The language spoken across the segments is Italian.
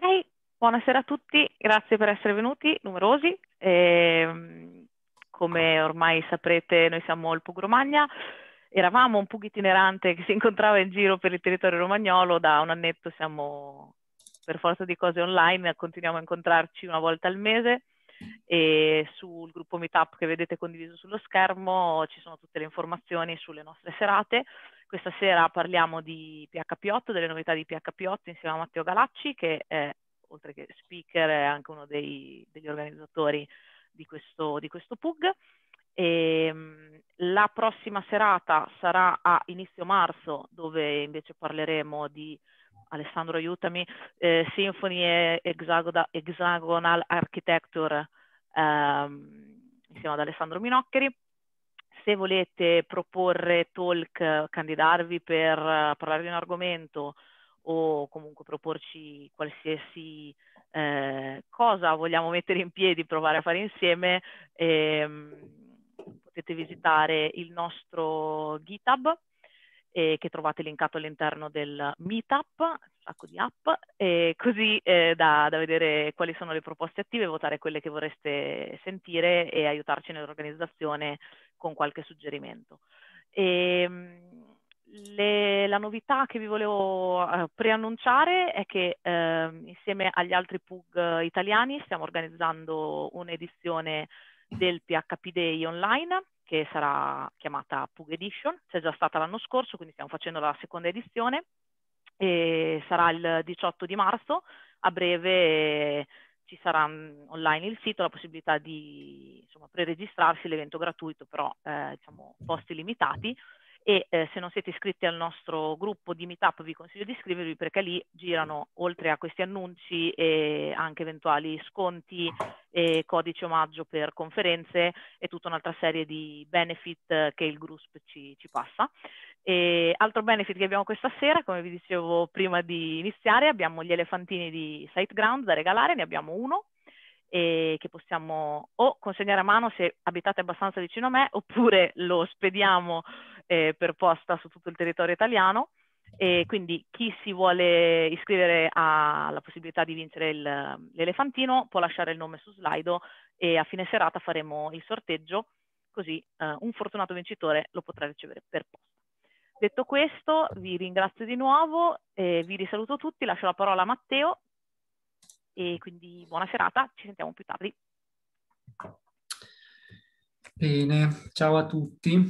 Ok, buonasera a tutti, grazie per essere venuti, numerosi. E, ehm, come ormai saprete, noi siamo il Pugromagna. Eravamo un Pug itinerante che si incontrava in giro per il territorio romagnolo, da un annetto siamo per forza di cose online, continuiamo a incontrarci una volta al mese e sul gruppo Meetup che vedete condiviso sullo schermo ci sono tutte le informazioni sulle nostre serate. Questa sera parliamo di PHP 8, delle novità di PHP 8 insieme a Matteo Galacci che è, oltre che speaker, è anche uno dei, degli organizzatori di questo, di questo PUG. E, ehm, la prossima serata sarà a inizio marzo dove invece parleremo di Alessandro aiutami, eh, Symphony e Hexagonal Architecture ehm, insieme ad Alessandro Minoccheri se volete proporre talk, candidarvi per eh, parlare di un argomento o comunque proporci qualsiasi eh, cosa vogliamo mettere in piedi, provare a fare insieme, ehm, potete visitare il nostro GitHub eh, che trovate linkato all'interno del Meetup, un sacco di app, eh, così da, da vedere quali sono le proposte attive, votare quelle che vorreste sentire e aiutarci nell'organizzazione con qualche suggerimento. E, ehm, le, la novità che vi volevo eh, preannunciare è che eh, insieme agli altri PUG italiani stiamo organizzando un'edizione del PHP Day online che sarà chiamata PUG Edition, c'è già stata l'anno scorso, quindi stiamo facendo la seconda edizione e sarà il 18 di marzo. A breve ci sarà mm, online il sito, la possibilità di insomma, preregistrarsi, l'evento gratuito però eh, diciamo, posti limitati e eh, se non siete iscritti al nostro gruppo di meetup vi consiglio di iscrivervi perché lì girano oltre a questi annunci e anche eventuali sconti e codice omaggio per conferenze e tutta un'altra serie di benefit che il GRUSP ci, ci passa. E altro benefit che abbiamo questa sera, come vi dicevo prima di iniziare, abbiamo gli elefantini di SiteGround da regalare, ne abbiamo uno eh, che possiamo o consegnare a mano se abitate abbastanza vicino a me, oppure lo spediamo eh, per posta su tutto il territorio italiano. E quindi chi si vuole iscrivere alla possibilità di vincere il, l'elefantino può lasciare il nome su Slido e a fine serata faremo il sorteggio, così eh, un fortunato vincitore lo potrà ricevere per posta. Detto questo, vi ringrazio di nuovo, eh, vi risaluto tutti, lascio la parola a Matteo e quindi buona serata, ci sentiamo più tardi. Bene, ciao a tutti.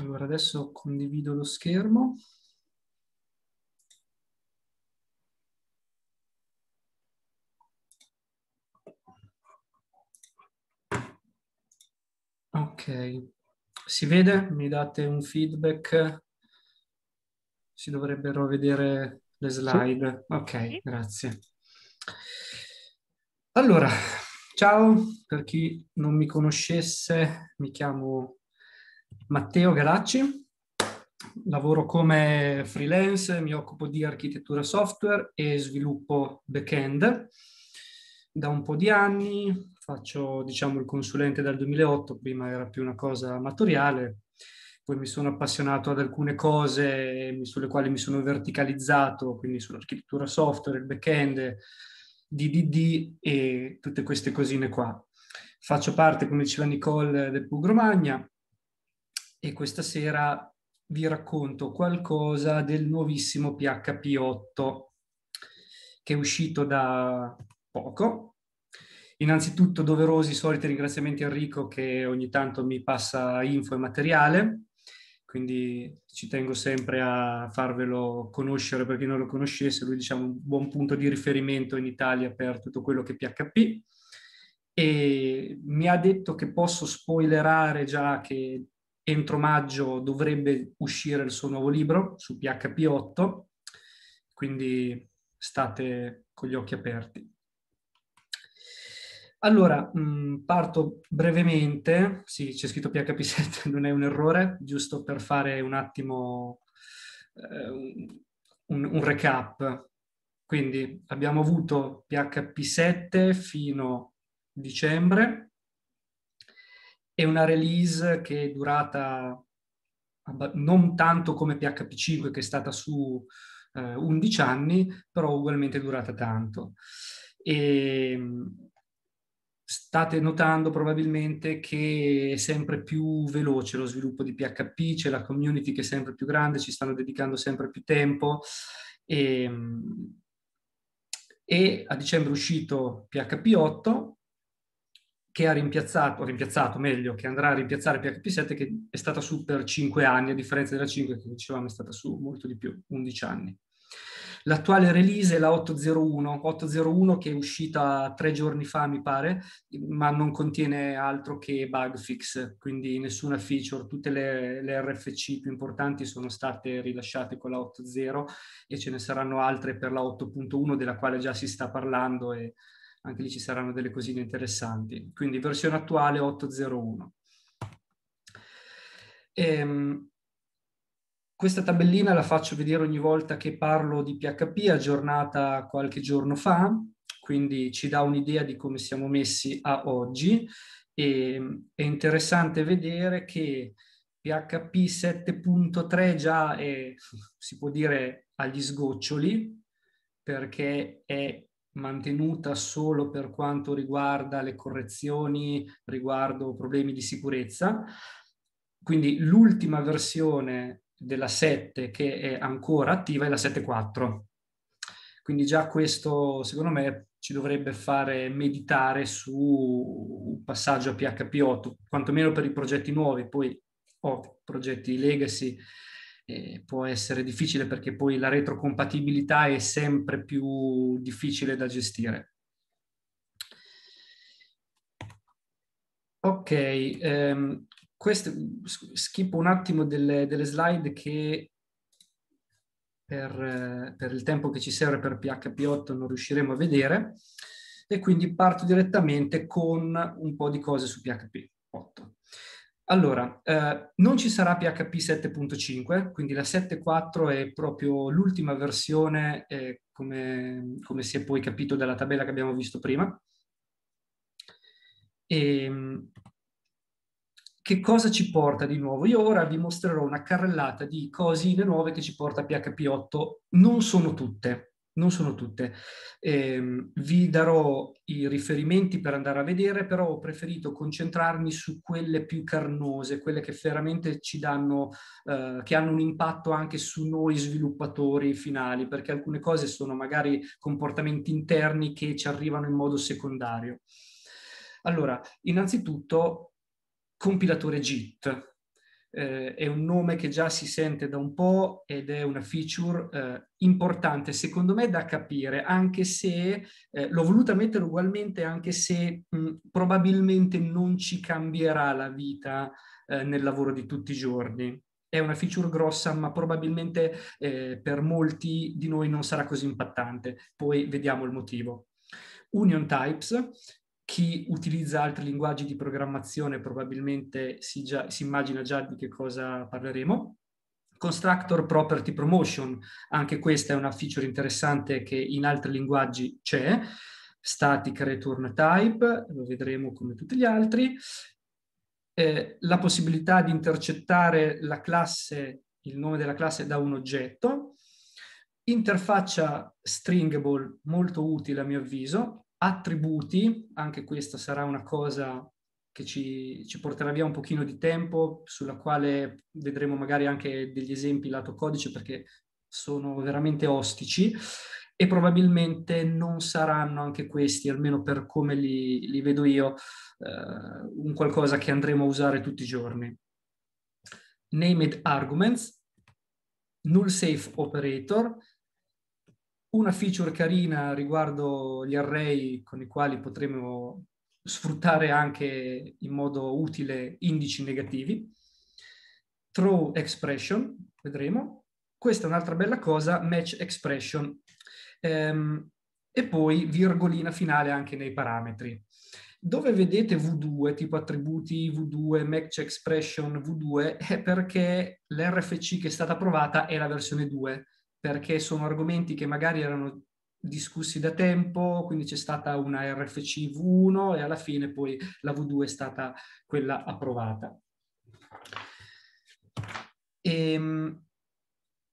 Allora adesso condivido lo schermo. Ok, si vede? Mi date un feedback si dovrebbero vedere le slide. Sì. Ok, sì. grazie. Allora, ciao, per chi non mi conoscesse, mi chiamo Matteo Galacci, lavoro come freelance, mi occupo di architettura software e sviluppo back-end. Da un po' di anni faccio, diciamo, il consulente dal 2008, prima era più una cosa amatoriale, poi mi sono appassionato ad alcune cose sulle quali mi sono verticalizzato, quindi sull'architettura software, il back-end, DDD e tutte queste cosine qua. Faccio parte, come diceva Nicole, del Pugromagna e questa sera vi racconto qualcosa del nuovissimo PHP 8 che è uscito da poco. Innanzitutto doverosi i soliti ringraziamenti a Enrico che ogni tanto mi passa info e materiale quindi ci tengo sempre a farvelo conoscere per chi non lo conoscesse, lui diciamo un buon punto di riferimento in Italia per tutto quello che è PHP e mi ha detto che posso spoilerare già che entro maggio dovrebbe uscire il suo nuovo libro su PHP 8, quindi state con gli occhi aperti. Allora, mh, mm, parto brevemente, sì, c'è scritto PHP 7, non è un errore, giusto per fare un attimo eh, un, un recap. Quindi abbiamo avuto PHP 7 fino a dicembre e una release che è durata non tanto come PHP 5 che è stata su eh, 11 anni, però ugualmente è durata tanto. E, ehm, State notando probabilmente che è sempre più veloce lo sviluppo di PHP, c'è la community che è sempre più grande, ci stanno dedicando sempre più tempo e, ehm, e a dicembre è uscito PHP 8 che ha rimpiazzato, rimpiazzato meglio, che andrà a rimpiazzare PHP 7 che è stata su per 5 anni, a differenza della 5 che dicevamo è stata su molto di più, 11 anni. L'attuale release è la 801, 801 che è uscita tre giorni fa mi pare, ma non contiene altro che bug fix, quindi nessuna feature, tutte le, le RFC più importanti sono state rilasciate con la 8.0 e ce ne saranno altre per la 8.1 della quale già si sta parlando e anche lì ci saranno delle cosine interessanti. Quindi versione attuale 8.01. Ehm, questa tabellina la faccio vedere ogni volta che parlo di PHP, aggiornata qualche giorno fa, quindi ci dà un'idea di come siamo messi a oggi. E, è interessante vedere che PHP 7.3 già è, si può dire, agli sgoccioli, perché è mantenuta solo per quanto riguarda le correzioni riguardo problemi di sicurezza. Quindi l'ultima versione della 7 che è ancora attiva è la 7.4. Quindi già questo, secondo me, ci dovrebbe fare meditare su un passaggio a PHP 8, quantomeno per i progetti nuovi, poi ho oh, progetti legacy eh, può essere difficile perché poi la retrocompatibilità è sempre più difficile da gestire. Ok, ehm, queste, schippo un attimo delle, delle slide che per, per, il tempo che ci serve per PHP 8 non riusciremo a vedere e quindi parto direttamente con un po' di cose su PHP 8. Allora, eh, non ci sarà PHP 7.5, quindi la 7.4 è proprio l'ultima versione, eh, come, come si è poi capito dalla tabella che abbiamo visto prima. E, ehm, che cosa ci porta di nuovo? Io ora vi mostrerò una carrellata di cosine nuove che ci porta PHP 8. Non sono tutte, non sono tutte. Eh, vi darò i riferimenti per andare a vedere, però ho preferito concentrarmi su quelle più carnose, quelle che veramente ci danno, eh, che hanno un impatto anche su noi sviluppatori finali, perché alcune cose sono magari comportamenti interni che ci arrivano in modo secondario. Allora, innanzitutto compilatore JIT. Eh, è un nome che già si sente da un po' ed è una feature eh, importante secondo me da capire, anche se eh, l'ho voluta mettere ugualmente, anche se mh, probabilmente non ci cambierà la vita eh, nel lavoro di tutti i giorni. È una feature grossa, ma probabilmente eh, per molti di noi non sarà così impattante. Poi vediamo il motivo. Union Types chi utilizza altri linguaggi di programmazione probabilmente si, già, si immagina già di che cosa parleremo. Constructor Property Promotion, anche questa è una feature interessante che in altri linguaggi c'è, static return type, lo vedremo come tutti gli altri, eh, la possibilità di intercettare la classe, il nome della classe da un oggetto, interfaccia stringable molto utile a mio avviso, attributi, anche questa sarà una cosa che ci, ci, porterà via un pochino di tempo, sulla quale vedremo magari anche degli esempi lato codice perché sono veramente ostici e probabilmente non saranno anche questi, almeno per come li, li vedo io, eh, un qualcosa che andremo a usare tutti i giorni. Named arguments, null safe operator, una feature carina riguardo gli array con i quali potremo sfruttare anche in modo utile indici negativi. True expression, vedremo. Questa è un'altra bella cosa, match expression. Ehm, e poi virgolina finale anche nei parametri. Dove vedete V2, tipo attributi V2, match expression V2, è perché l'RFC che è stata provata è la versione 2 perché sono argomenti che magari erano discussi da tempo, quindi c'è stata una RFC V1 e alla fine poi la V2 è stata quella approvata. E, ehm,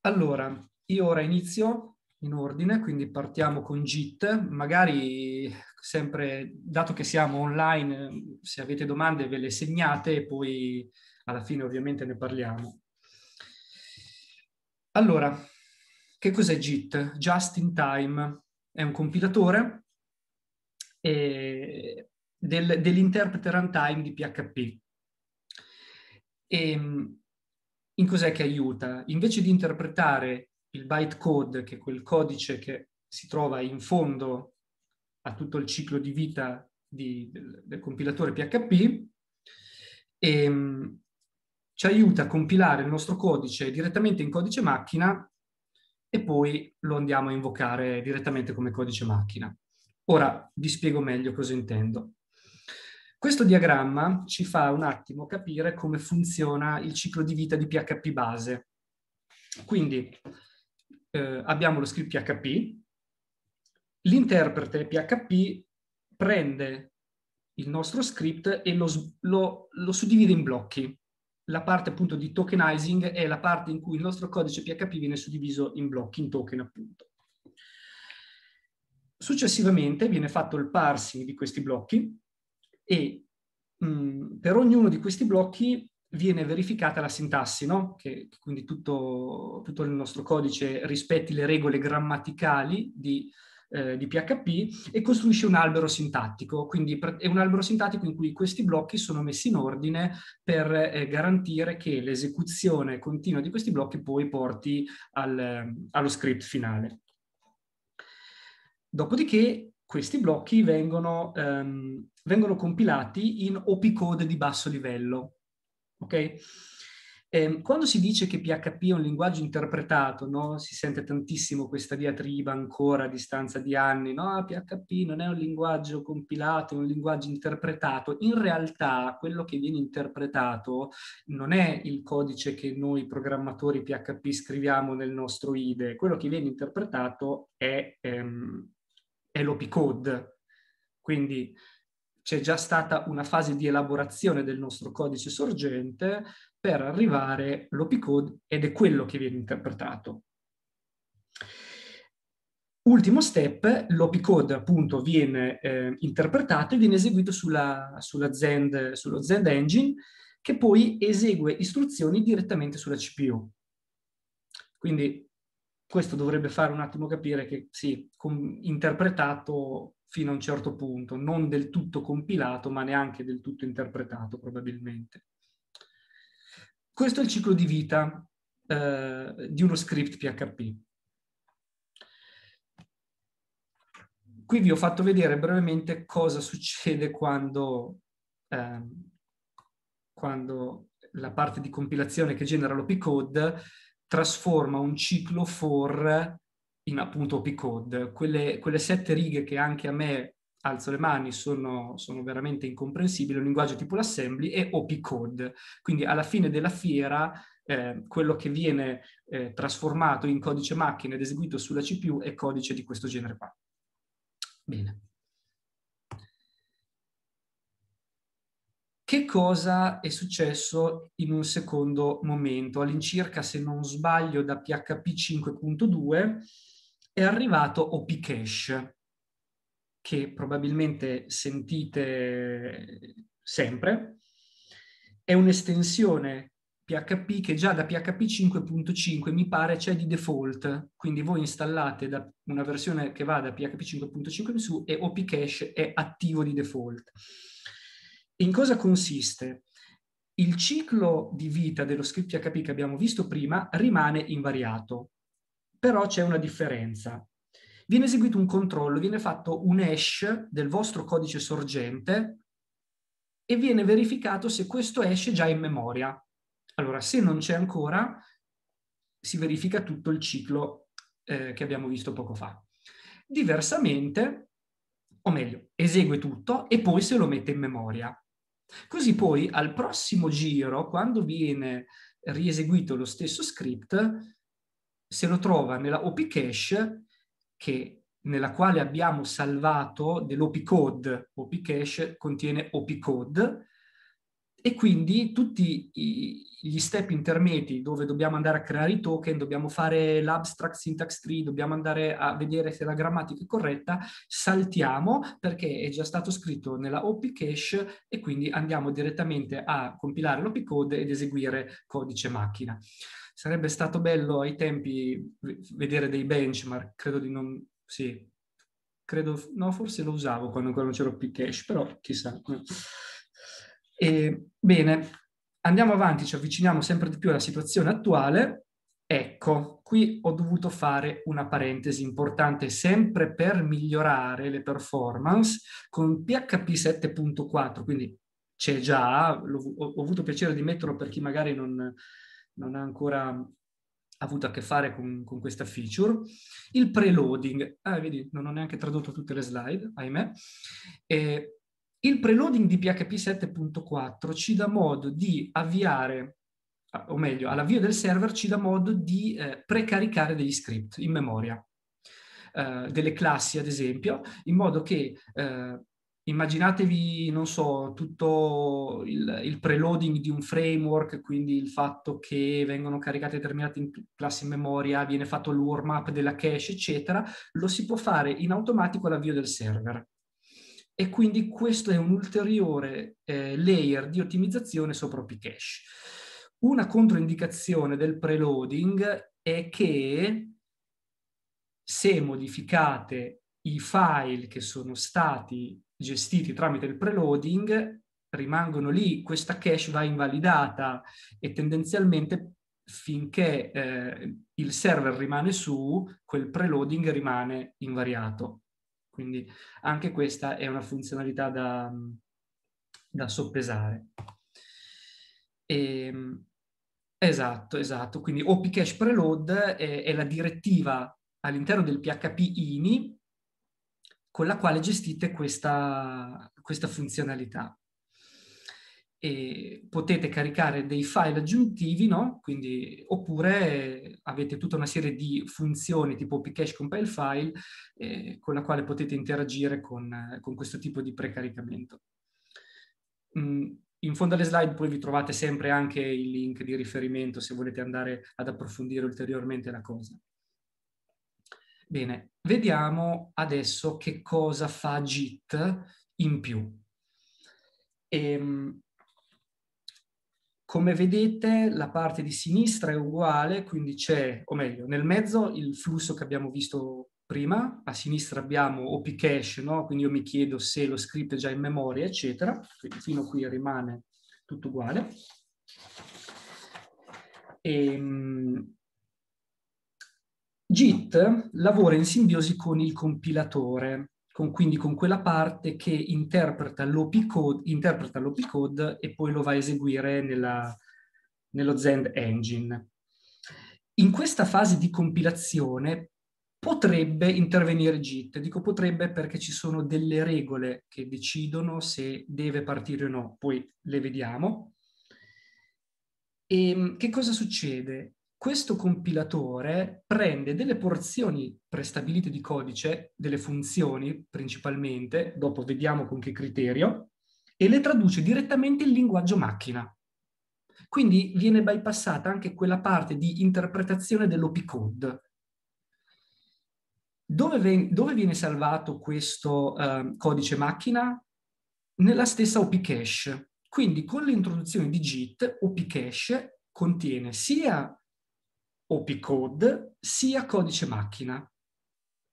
allora, io ora inizio in ordine, quindi partiamo con JIT, magari sempre, dato che siamo online, se avete domande ve le segnate e poi alla fine ovviamente ne parliamo. Allora, che cos'è JIT? Just in Time. È un compilatore eh, del, dell'interpreter runtime di PHP. E, ehm, in cos'è che aiuta? Invece di interpretare il bytecode, che è quel codice che si trova in fondo a tutto il ciclo di vita di, del, del, compilatore PHP, e, ehm, ci aiuta a compilare il nostro codice direttamente in codice macchina e poi lo andiamo a invocare direttamente come codice macchina. Ora vi spiego meglio cosa intendo. Questo diagramma ci fa un attimo capire come funziona il ciclo di vita di PHP base. Quindi eh, abbiamo lo script PHP, l'interprete PHP prende il nostro script e lo, lo, lo suddivide in blocchi la parte appunto di tokenizing è la parte in cui il nostro codice PHP viene suddiviso in blocchi, in token appunto. Successivamente viene fatto il parsing di questi blocchi e mh, mm, per ognuno di questi blocchi viene verificata la sintassi, no? che, che quindi tutto, tutto, il nostro codice rispetti le regole grammaticali di, eh, eh, di PHP e costruisce un albero sintattico. Quindi è un albero sintattico in cui questi blocchi sono messi in ordine per eh, garantire che l'esecuzione continua di questi blocchi poi porti al, ehm, allo script finale. Dopodiché questi blocchi vengono, ehm, vengono compilati in OP di basso livello. Okay? Eh, quando si dice che PHP è un linguaggio interpretato, no? si sente tantissimo questa diatriba ancora a distanza di anni, no? PHP ah, non è un linguaggio compilato, è un linguaggio interpretato. In realtà quello che viene interpretato non è il codice che noi programmatori PHP scriviamo nel nostro IDE, quello che viene interpretato è, ehm, è l'opicode. Quindi c'è già stata una fase di elaborazione del nostro codice sorgente, per arrivare all'OP code ed è quello che viene interpretato. Ultimo step, l'OP code appunto viene eh, interpretato e viene eseguito sulla, sulla Zend, sullo Zend engine che poi esegue istruzioni direttamente sulla CPU. Quindi questo dovrebbe fare un attimo capire che sì, com- interpretato fino a un certo punto, non del tutto compilato, ma neanche del tutto interpretato probabilmente. Questo è il ciclo di vita eh, di uno script PHP. Qui vi ho fatto vedere brevemente cosa succede quando, eh, quando la parte di compilazione che genera l'opcode trasforma un ciclo for in appunto opcode. Quelle, quelle sette righe che anche a me alzo le mani, sono, sono veramente incomprensibili, un linguaggio tipo l'assembly e OP code. Quindi alla fine della fiera eh, quello che viene eh, trasformato in codice macchina ed eseguito sulla CPU è codice di questo genere qua. Bene. Che cosa è successo in un secondo momento? All'incirca, se non sbaglio, da PHP 5.2 è arrivato OPCache che probabilmente sentite sempre, è un'estensione PHP che già da PHP 5.5 mi pare c'è di default, quindi voi installate una versione che va da PHP 5.5 in su e OpCache è attivo di default. In cosa consiste? Il ciclo di vita dello script PHP che abbiamo visto prima rimane invariato, però c'è una differenza viene eseguito un controllo, viene fatto un hash del vostro codice sorgente e viene verificato se questo hash è già in memoria. Allora, se non c'è ancora, si verifica tutto il ciclo eh, che abbiamo visto poco fa. Diversamente, o meglio, esegue tutto e poi se lo mette in memoria. Così poi al prossimo giro, quando viene rieseguito lo stesso script, se lo trova nella OP cache che, nella quale abbiamo salvato dell'OP code. OP cache contiene OP code e quindi tutti i, gli step intermedi dove dobbiamo andare a creare i token, dobbiamo fare l'abstract syntax tree, dobbiamo andare a vedere se la grammatica è corretta, saltiamo perché è già stato scritto nella OP cache e quindi andiamo direttamente a compilare l'OP code ed eseguire codice macchina. Sarebbe stato bello ai tempi vedere dei benchmark, credo di non... sì, credo... no, forse lo usavo quando ancora non c'era OP cache, però chissà. E, bene, andiamo avanti, ci avviciniamo sempre di più alla situazione attuale. Ecco, qui ho dovuto fare una parentesi importante sempre per migliorare le performance con PHP 7.4, quindi c'è già, ho, ho avuto piacere di metterlo per chi magari non, non ha ancora avuto a che fare con, con questa feature. Il preloading, ah, vedi, non ho neanche tradotto tutte le slide, ahimè. E il preloading di PHP 7.4 ci dà modo di avviare, o meglio, all'avvio del server ci dà modo di eh, precaricare degli script in memoria, eh, delle classi ad esempio, in modo che eh, immaginatevi, non so, tutto il, il, preloading di un framework, quindi il fatto che vengono caricate determinate classi in memoria, viene fatto il warm up della cache, eccetera, lo si può fare in automatico all'avvio del server e quindi questo è un ulteriore eh, layer di ottimizzazione sopra Pcache. Una controindicazione del preloading è che se modificate i file che sono stati gestiti tramite il preloading, rimangono lì, questa cache va invalidata e tendenzialmente finché eh, il server rimane su, quel preloading rimane invariato. Quindi anche questa è una funzionalità da, da soppesare. E, ehm, esatto, esatto. Quindi OP Cache Preload è, è la direttiva all'interno del PHP INI con la quale gestite questa, questa funzionalità e potete caricare dei file aggiuntivi, no? Quindi, oppure avete tutta una serie di funzioni tipo pcache compile file eh, con la quale potete interagire con, con questo tipo di precaricamento. Mm, in fondo alle slide poi vi trovate sempre anche il link di riferimento se volete andare ad approfondire ulteriormente la cosa. Bene, vediamo adesso che cosa fa Git in più. Ehm, come vedete la parte di sinistra è uguale, quindi c'è, o meglio, nel mezzo il flusso che abbiamo visto prima, a sinistra abbiamo OP cache, no? quindi io mi chiedo se lo script è già in memoria, eccetera, quindi fino a qui rimane tutto uguale. E, ehm, Git lavora in simbiosi con il compilatore con, quindi con quella parte che interpreta l'OP code, interpreta l'OP code e poi lo va a eseguire nella, nello Zend Engine. In questa fase di compilazione potrebbe intervenire JIT, dico potrebbe perché ci sono delle regole che decidono se deve partire o no, poi le vediamo. E ehm, che cosa succede? questo compilatore prende delle porzioni prestabilite di codice, delle funzioni principalmente, dopo vediamo con che criterio, e le traduce direttamente in linguaggio macchina. Quindi viene bypassata anche quella parte di interpretazione dell'OP Dove, dove, viene salvato questo eh, codice macchina? Nella stessa OP Quindi con l'introduzione di JIT, OP contiene sia opcode sia codice macchina.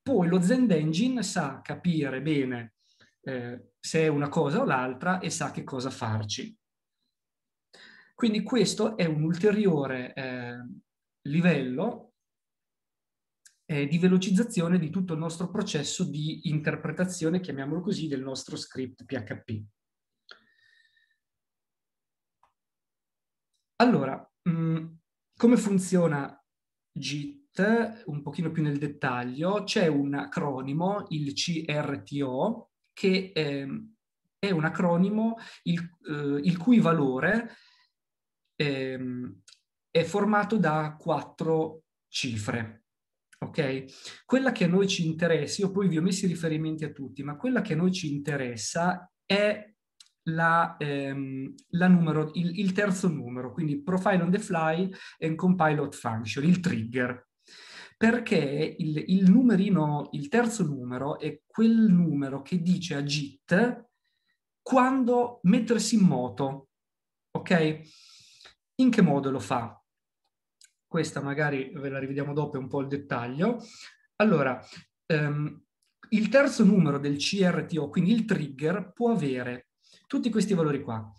Poi lo Zend Engine sa capire bene eh, se è una cosa o l'altra e sa che cosa farci. Quindi questo è un ulteriore eh, livello eh, di velocizzazione di tutto il nostro processo di interpretazione, chiamiamolo così, del nostro script PHP. Allora, mh, mm, come funziona JIT un pochino più nel dettaglio, c'è un acronimo, il CRTO, che ehm, è un acronimo il, eh, il cui valore ehm, è formato da quattro cifre. Ok? Quella che a noi ci interessa, io poi vi ho messo i riferimenti a tutti, ma quella che a noi ci interessa è la, ehm, la numero, il, il, terzo numero, quindi profile on the fly and compile out function, il trigger. Perché il, il numerino, il terzo numero è quel numero che dice a JIT quando mettersi in moto. Ok? In che modo lo fa? Questa magari ve la rivediamo dopo un po' il dettaglio. Allora, ehm, il terzo numero del CRTO, quindi il trigger, può avere tutti questi valori qua.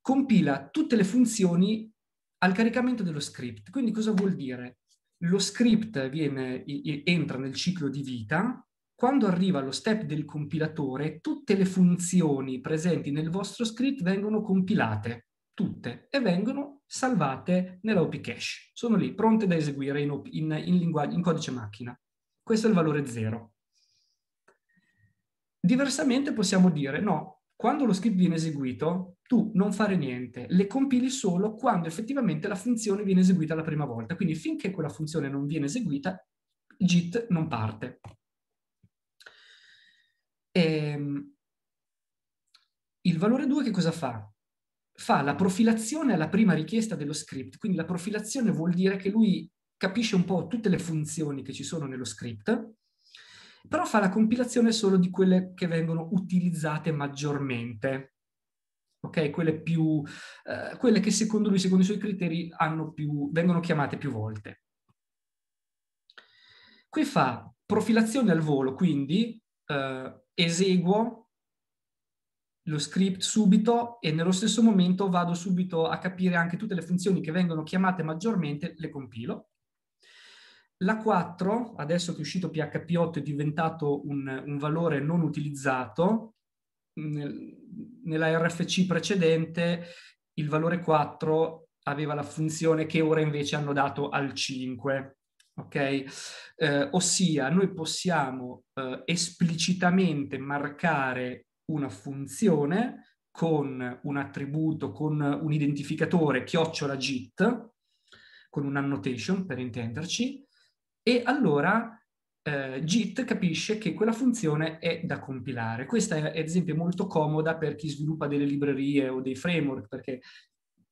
Compila tutte le funzioni al caricamento dello script. Quindi cosa vuol dire? Lo script viene, entra nel ciclo di vita, quando arriva allo step del compilatore, tutte le funzioni presenti nel vostro script vengono compilate, tutte, e vengono salvate nella OP cache. Sono lì, pronte da eseguire in, in, in, in codice macchina. Questo è il valore zero. Diversamente possiamo dire, no, quando lo script viene eseguito, tu non fare niente, le compili solo quando effettivamente la funzione viene eseguita la prima volta. Quindi finché quella funzione non viene eseguita, JIT non parte. E, ehm, il valore 2 che cosa fa? Fa la profilazione alla prima richiesta dello script, quindi la profilazione vuol dire che lui capisce un po' tutte le funzioni che ci sono nello script, però fa la compilazione solo di quelle che vengono utilizzate maggiormente. Okay, quelle, più, eh, quelle che secondo lui, secondo i suoi criteri, più, vengono chiamate più volte. Qui fa profilazione al volo, quindi eh, eseguo lo script subito e nello stesso momento vado subito a capire anche tutte le funzioni che vengono chiamate maggiormente, le compilo la 4, adesso che è uscito PHP 8, è diventato un, un valore non utilizzato. Nel, nella RFC precedente il valore 4 aveva la funzione che ora invece hanno dato al 5. Okay? Eh, ossia, noi possiamo eh, esplicitamente marcare una funzione con un attributo, con un identificatore chiocciola git, con un annotation per intenderci, e allora eh, Git capisce che quella funzione è da compilare. Questa è, ad esempio, molto comoda per chi sviluppa delle librerie o dei framework, perché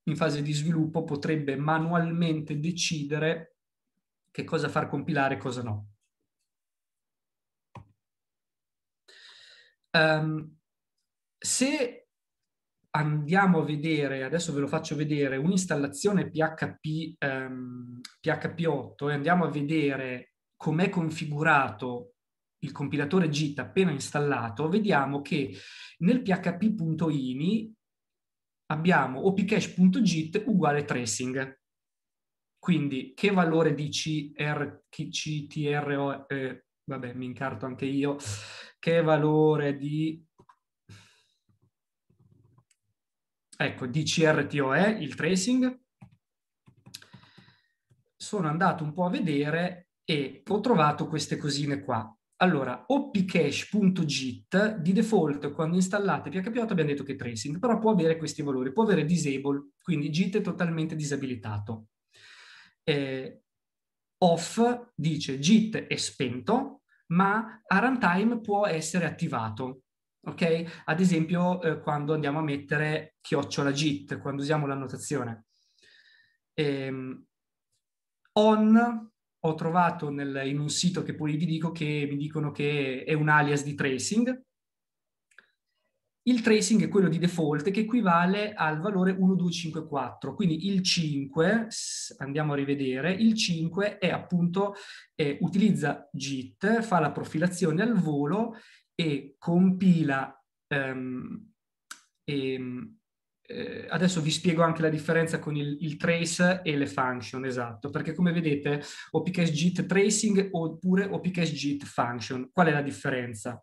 in fase di sviluppo potrebbe manualmente decidere che cosa far compilare e cosa no. Um, se andiamo a vedere, adesso ve lo faccio vedere, un'installazione PHP, ehm, PHP 8 e andiamo a vedere com'è configurato il compilatore JIT appena installato, vediamo che nel php.ini abbiamo opcache.git uguale tracing. Quindi che valore di CR, CTRO, eh, vabbè mi incarto anche io, che valore di ecco, DCRTO è il tracing, sono andato un po' a vedere e ho trovato queste cosine qua. Allora, opcache.git di default quando installate PHP 8 abbiamo detto che è tracing, però può avere questi valori, può avere disable, quindi git è totalmente disabilitato. Eh, off dice git è spento, ma a runtime può essere attivato ok? Ad esempio eh, quando andiamo a mettere chiocciola git, quando usiamo l'annotazione. Ehm, on ho trovato nel, in un sito che poi vi dico che mi dicono che è un alias di tracing. Il tracing è quello di default che equivale al valore 1254, quindi il 5, andiamo a rivedere, il 5 è appunto, eh, utilizza JIT, fa la profilazione al volo e compila... Um, ehm, e, ehm, eh, adesso vi spiego anche la differenza con il, il, trace e le function, esatto, perché come vedete OPCashGit tracing oppure OPCashGit function. Qual è la differenza?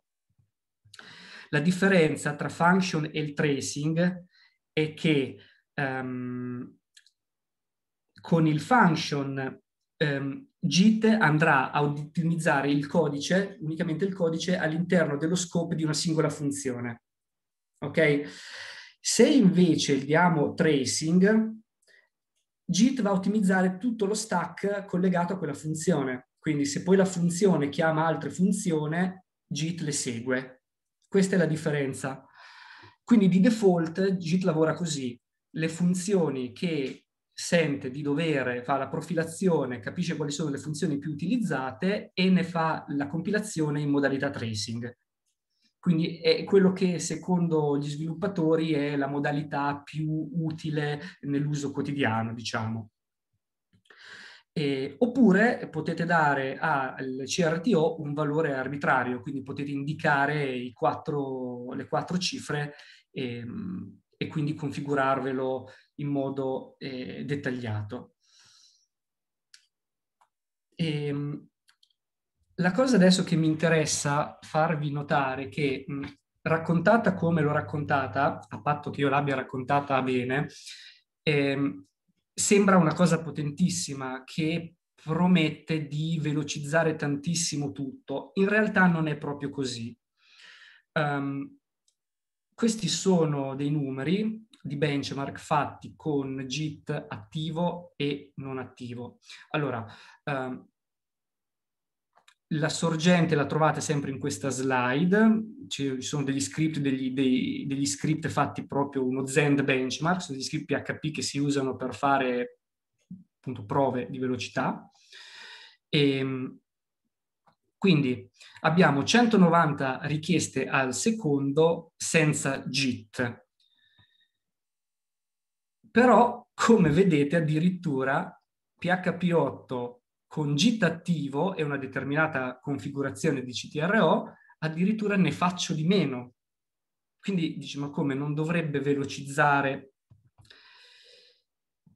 La differenza tra function e il tracing è che um, con il function um, JIT andrà a ottimizzare il codice, unicamente il codice, all'interno dello scope di una singola funzione. Ok? Se invece diamo tracing, JIT va a ottimizzare tutto lo stack collegato a quella funzione. Quindi se poi la funzione chiama altre funzioni, JIT le segue. Questa è la differenza. Quindi di default JIT lavora così. Le funzioni che sente di dovere, fa la profilazione, capisce quali sono le funzioni più utilizzate e ne fa la compilazione in modalità tracing. Quindi è quello che secondo gli sviluppatori è la modalità più utile nell'uso quotidiano, diciamo. Eh, oppure potete dare al CRTO un valore arbitrario, quindi potete indicare quattro, le quattro cifre eh, e quindi configurarvelo in modo eh, dettagliato. E, ehm, la cosa adesso che mi interessa farvi notare è che mh, raccontata come l'ho raccontata, a patto che io l'abbia raccontata bene, ehm, sembra una cosa potentissima che promette di velocizzare tantissimo tutto. In realtà non è proprio così. Um, questi sono dei numeri di benchmark fatti con JIT attivo e non attivo. Allora, ehm, la sorgente la trovate sempre in questa slide, ci sono degli script, degli, dei, degli script fatti proprio uno Zend benchmark, sono degli script PHP che si usano per fare appunto prove di velocità. E, ehm, quindi abbiamo 190 richieste al secondo senza JIT. Però, come vedete, addirittura PHP 8 con JIT attivo e una determinata configurazione di CTRO, addirittura ne faccio di meno. Quindi dici, ma come, non dovrebbe velocizzare?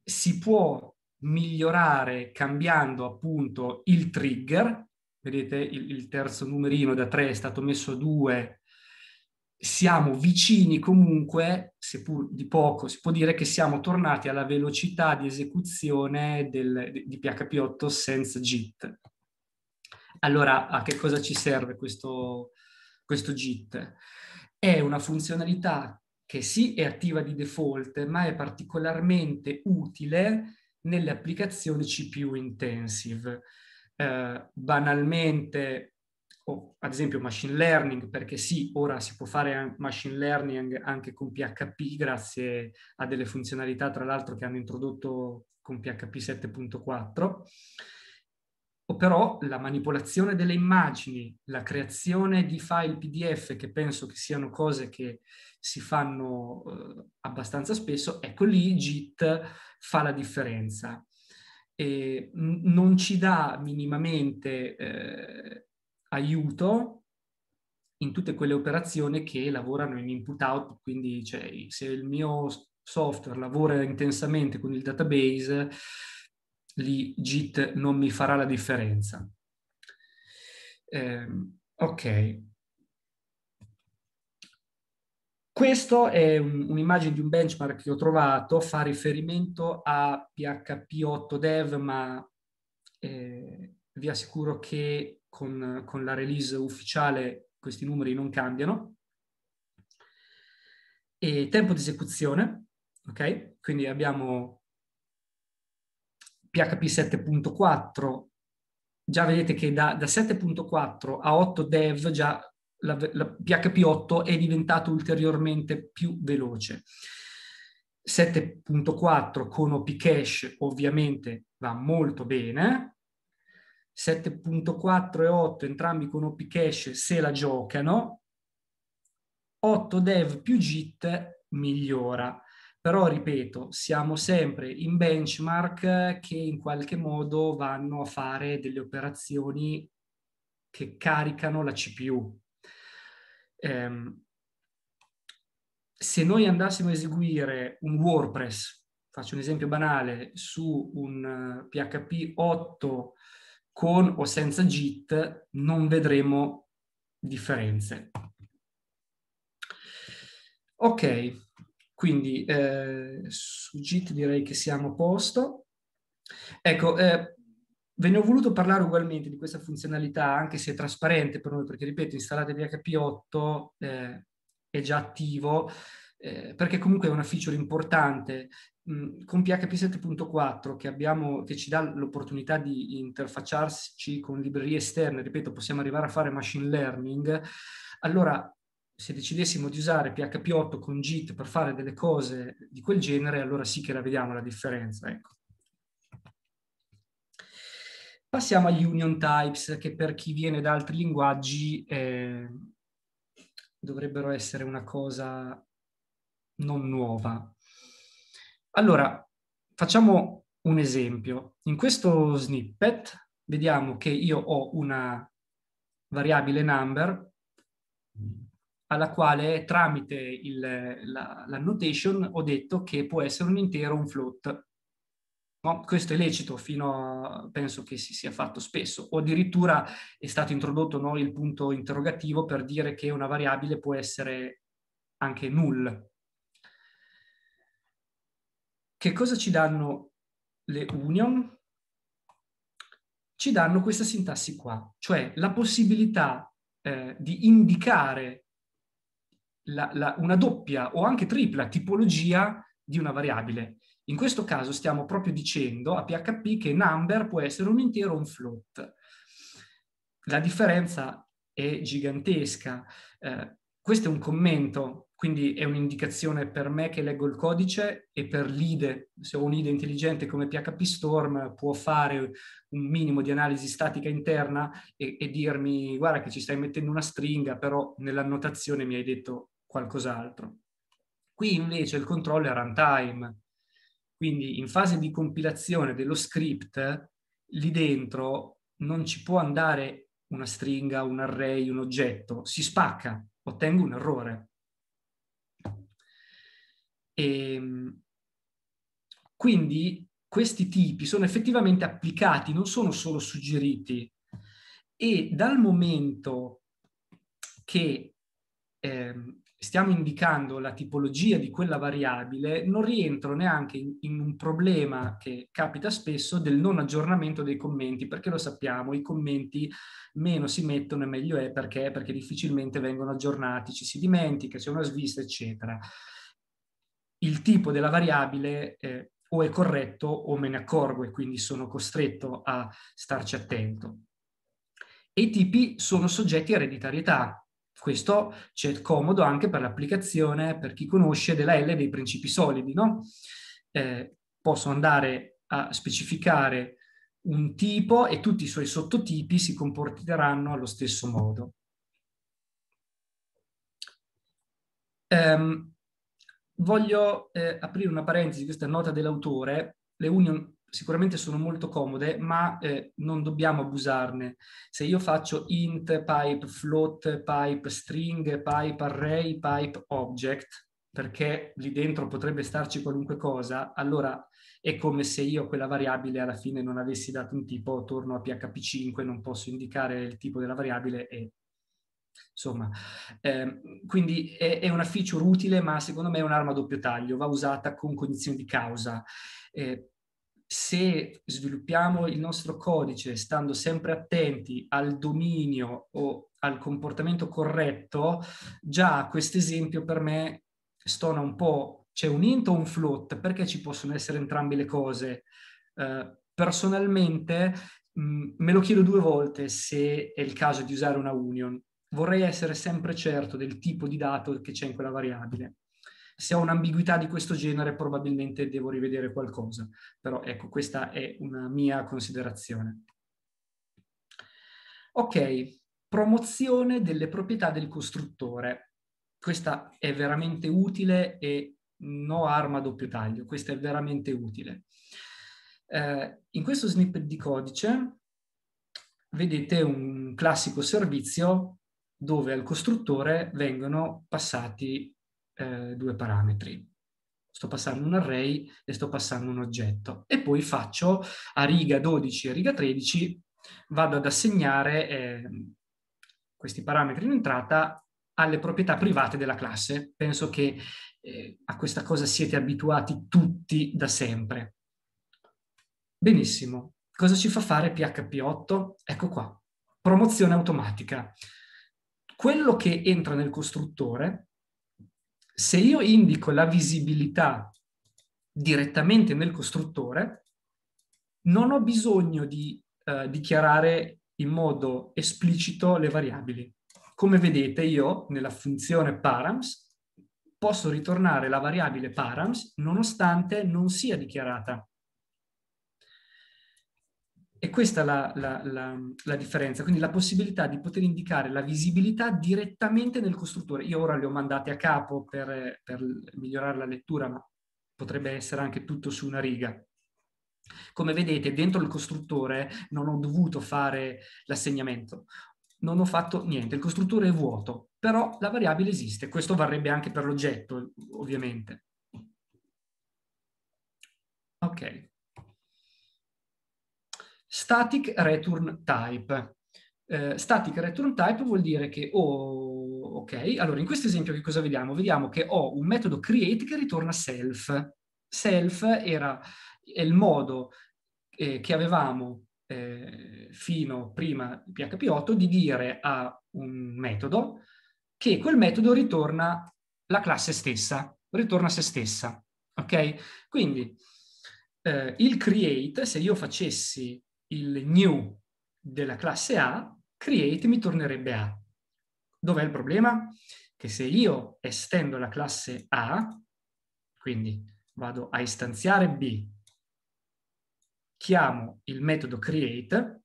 Si può migliorare cambiando appunto il trigger, vedete il, il terzo numerino da 3 è stato messo a 2, siamo vicini comunque, seppur di poco, si può dire che siamo tornati alla velocità di esecuzione del, di PHP 8 senza JIT. Allora, a che cosa ci serve questo, questo JIT? È una funzionalità che sì è attiva di default, ma è particolarmente utile nelle applicazioni CPU intensive eh, banalmente, oh, ad esempio machine learning, perché sì, ora si può fare machine learning anche con PHP grazie a delle funzionalità, tra l'altro, che hanno introdotto con PHP 7.4 però la manipolazione delle immagini, la creazione di file PDF, che penso che siano cose che si fanno eh, abbastanza spesso, ecco lì Git fa la differenza eh, non ci dà minimamente eh, aiuto in tutte quelle operazioni che lavorano in input output quindi cioè, se il mio software lavora intensamente con il database, lì JIT non mi farà la differenza. Eh, ok, questo è un'immagine di un benchmark che ho trovato, fa riferimento a PHP 8 Dev, ma eh, vi assicuro che con, con la release ufficiale questi numeri non cambiano. E tempo di esecuzione, ok? Quindi abbiamo PHP 7.4, già vedete che da, da 7.4 a 8 dev già la, la PHP 8 è diventato ulteriormente più veloce. 7.4 con OP cache ovviamente va molto bene. 7.4 e 8 entrambi con OP cache se la giocano. 8 dev più JIT migliora. Però ripeto, siamo sempre in benchmark eh, che in qualche modo vanno a fare delle operazioni che caricano la CPU, ehm, se noi andassimo a eseguire un WordPress, faccio un esempio banale, su un PHP eh, 8 con o senza JIT, non vedremo differenze. Ok, quindi eh, su JIT direi che siamo a posto. Ecco, eh, Ve ne ho voluto parlare ugualmente di questa funzionalità, anche se è trasparente per noi, perché ripeto, installate PHP 8, eh, è già attivo, eh, perché comunque è una feature importante. Mm, con PHP 7.4 che, abbiamo, che ci dà l'opportunità di interfacciarci con librerie esterne, ripeto, possiamo arrivare a fare machine learning. Allora, se decidessimo di usare PHP 8 con JIT per fare delle cose di quel genere, allora sì che la vediamo la differenza. Ecco. Passiamo agli union types, che per chi viene da altri linguaggi eh, dovrebbero essere una cosa non nuova. Allora, facciamo un esempio. In questo snippet vediamo che io ho una variabile number alla quale tramite il, la, la notation ho detto che può essere un intero o un float. No? Questo è lecito fino a, penso che si sia fatto spesso, o addirittura è stato introdotto no, il punto interrogativo per dire che una variabile può essere anche null. Che cosa ci danno le union? Ci danno questa sintassi qua, cioè la possibilità eh, di indicare la, la, una doppia o anche tripla tipologia di una variabile. In questo caso stiamo proprio dicendo a PHP che number può essere un intero o un float. La differenza è gigantesca. Eh, questo è un commento, quindi è un'indicazione per me che leggo il codice e per l'IDE, se ho un IDE intelligente come PHP Storm può fare un minimo di analisi statica interna e, e dirmi guarda che ci stai mettendo una stringa, però nell'annotazione mi hai detto qualcos'altro. Qui invece il controllo è runtime, quindi in fase di compilazione dello script, lì dentro non ci può andare una stringa, un array, un oggetto, si spacca, ottengo un errore. E ehm, quindi questi tipi sono effettivamente applicati, non sono solo suggeriti. E dal momento che eh, stiamo indicando la tipologia di quella variabile, non rientro neanche in, in, un problema che capita spesso del non aggiornamento dei commenti, perché lo sappiamo, i commenti meno si mettono e meglio è perché, perché difficilmente vengono aggiornati, ci si dimentica, c'è una svista, eccetera. Il tipo della variabile eh, o è corretto o me ne accorgo e quindi sono costretto a starci attento. E i tipi sono soggetti a ereditarietà, questo c'è comodo anche per l'applicazione, per chi conosce, della L dei principi solidi, no? Eh, posso andare a specificare un tipo e tutti i suoi sottotipi si comporteranno allo stesso modo. Um, voglio eh, aprire una parentesi, questa nota dell'autore, le union sicuramente sono molto comode, ma eh, non dobbiamo abusarne. Se io faccio int, pipe, float, pipe, string, pipe, array, pipe, object, perché lì dentro potrebbe starci qualunque cosa, allora è come se io quella variabile alla fine non avessi dato un tipo, torno a php5, non posso indicare il tipo della variabile e Insomma, eh, quindi è, è, una feature utile, ma secondo me è un'arma a doppio taglio, va usata con cognizione di causa. Eh, se sviluppiamo il nostro codice stando sempre attenti al dominio o al comportamento corretto, già questo esempio per me stona un po', c'è un int o un float, perché ci possono essere entrambe le cose? Eh, personalmente mh, mm, me lo chiedo due volte se è il caso di usare una union. Vorrei essere sempre certo del tipo di dato che c'è in quella variabile se ho un'ambiguità di questo genere probabilmente devo rivedere qualcosa, però ecco questa è una mia considerazione. Ok, promozione delle proprietà del costruttore. Questa è veramente utile e no arma a doppio taglio, questa è veramente utile. Eh, in questo snippet di codice vedete un classico servizio dove al costruttore vengono passati eh, due parametri. Sto passando un array e sto passando un oggetto. E poi faccio a riga 12 e riga 13, vado ad assegnare eh, questi parametri in entrata alle proprietà private della classe. Penso che eh, a questa cosa siete abituati tutti da sempre. Benissimo. Cosa ci fa fare PHP 8? Ecco qua. Promozione automatica. Quello che entra nel costruttore se io indico la visibilità direttamente nel costruttore, non ho bisogno di eh, dichiarare in modo esplicito le variabili. Come vedete io nella funzione params posso ritornare la variabile params nonostante non sia dichiarata. E questa è la, la, la, la, differenza, quindi la possibilità di poter indicare la visibilità direttamente nel costruttore. Io ora le ho mandate a capo per, per migliorare la lettura, ma potrebbe essere anche tutto su una riga. Come vedete, dentro il costruttore non ho dovuto fare l'assegnamento, non ho fatto niente, il costruttore è vuoto, però la variabile esiste. Questo varrebbe anche per l'oggetto, ovviamente. Ok static return type. Eh, static return type vuol dire che ho, oh, ok, allora in questo esempio che cosa vediamo? Vediamo che ho un metodo create che ritorna self. Self era il modo eh, che avevamo eh, fino prima di PHP 8 di dire a un metodo che quel metodo ritorna la classe stessa, ritorna se stessa, ok? Quindi eh, il create, se io facessi il new della classe A, create mi tornerebbe A. Dov'è il problema? Che se io estendo la classe A, quindi vado a istanziare B, chiamo il metodo create,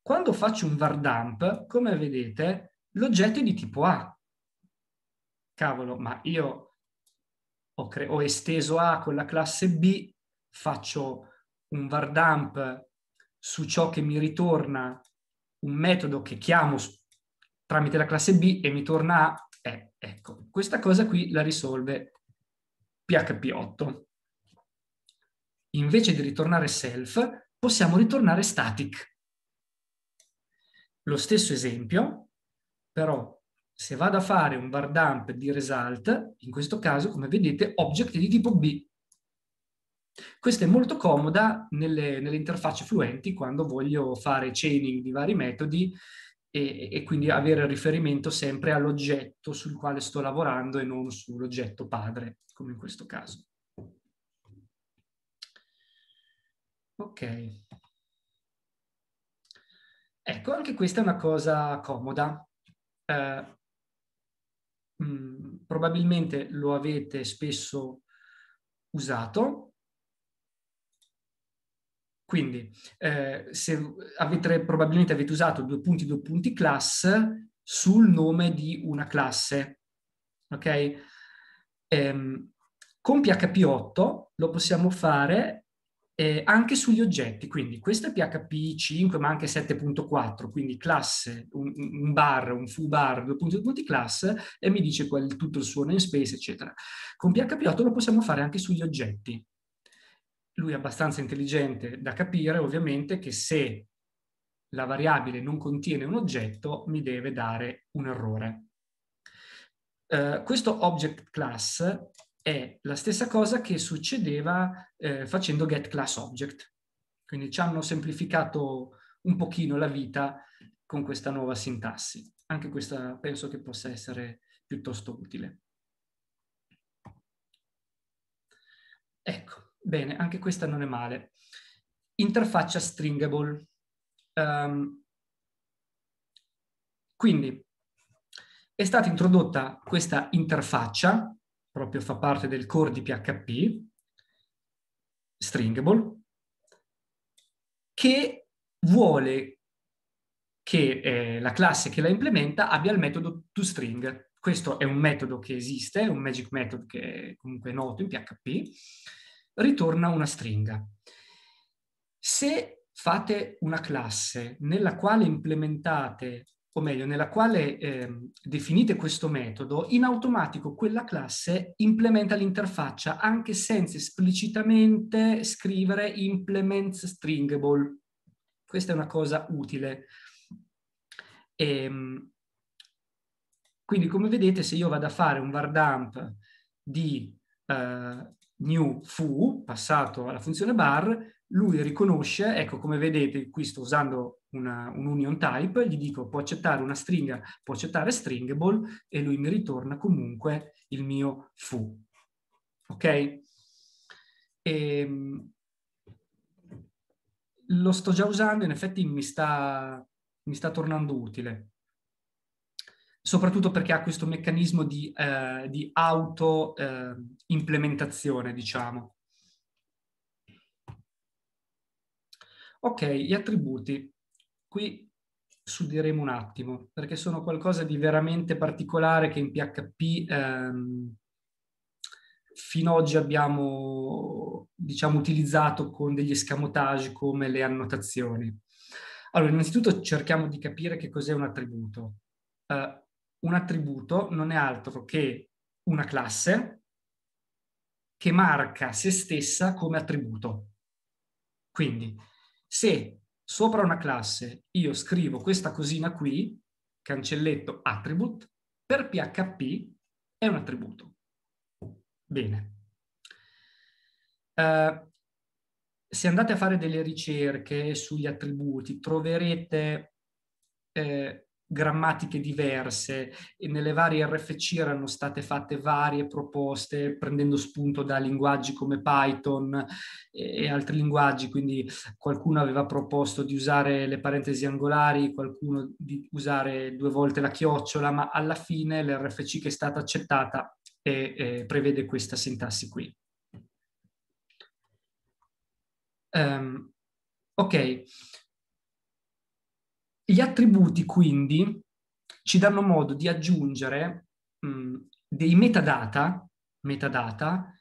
quando faccio un var dump, come vedete, l'oggetto è di tipo A. Cavolo, ma io ho, ho esteso A con la classe B, faccio un var dump su ciò che mi ritorna un metodo che chiamo tramite la classe B e mi torna A, eh, ecco, questa cosa qui la risolve PHP8. Invece di ritornare self, possiamo ritornare static. Lo stesso esempio, però se vado a fare un bar dump di result, in questo caso, come vedete, object di tipo B, questa è molto comoda nelle, nelle interfacce fluenti quando voglio fare chaining di vari metodi e, e, quindi avere riferimento sempre all'oggetto sul quale sto lavorando e non sull'oggetto padre, come in questo caso. Ok. Ecco, anche questa è una cosa comoda. Eh, mh, mm, probabilmente lo avete spesso usato quindi, eh, se avete, probabilmente avete usato due punti, due punti class sul nome di una classe, ok? Ehm, con PHP8 lo possiamo fare eh, anche sugli oggetti, quindi questo è PHP 5 ma anche 7.4, quindi classe, un, un, bar, un full bar, due punti, due punti class e mi dice quel, tutto il suo namespace eccetera. Con PHP 8 lo possiamo fare anche sugli oggetti, lui è abbastanza intelligente da capire ovviamente che se la variabile non contiene un oggetto mi deve dare un errore. Uh, questo object class è la stessa cosa che succedeva eh, facendo get class object. Quindi ci hanno semplificato un pochino la vita con questa nuova sintassi. Anche questa penso che possa essere piuttosto utile. Ecco, Bene, anche questa non è male. Interfaccia stringable. Um, quindi è stata introdotta questa interfaccia, proprio fa parte del core di PHP, stringable, che vuole che eh, la classe che la implementa abbia il metodo toString. Questo è un metodo che esiste, un magic method che è comunque noto in PHP, ritorna una stringa. Se fate una classe nella quale implementate, o meglio, nella quale eh, definite questo metodo, in automatico quella classe implementa l'interfaccia anche senza esplicitamente scrivere implement stringable. Questa è una cosa utile. E, ehm, quindi come vedete se io vado a fare un var dump di eh, new foo, passato alla funzione bar, lui riconosce, ecco come vedete qui sto usando una, un union type, gli dico può accettare una stringa, può accettare stringable e lui mi ritorna comunque il mio foo. Ok? E, ehm, lo sto già usando, in effetti mi sta, mi sta tornando utile soprattutto perché ha questo meccanismo di, eh, di auto-implementazione, eh, diciamo. Ok, gli attributi. Qui studieremo un attimo, perché sono qualcosa di veramente particolare che in PHP ehm, fino ad oggi abbiamo diciamo, utilizzato con degli escamotage come le annotazioni. Allora, innanzitutto cerchiamo di capire che cos'è un attributo. Uh, un attributo non è altro che una classe che marca se stessa come attributo. Quindi, se sopra una classe io scrivo questa cosina qui, cancelletto attribute, per PHP è un attributo. Bene. Uh, se andate a fare delle ricerche sugli attributi, troverete eh, grammatiche diverse e nelle varie RFC erano state fatte varie proposte prendendo spunto da linguaggi come Python e, altri linguaggi, quindi qualcuno aveva proposto di usare le parentesi angolari, qualcuno di usare due volte la chiocciola, ma alla fine l'RFC che è stata accettata è, è, prevede questa sintassi qui. Um, ok. Gli attributi quindi ci danno modo di aggiungere mh, mm, dei metadata, metadata,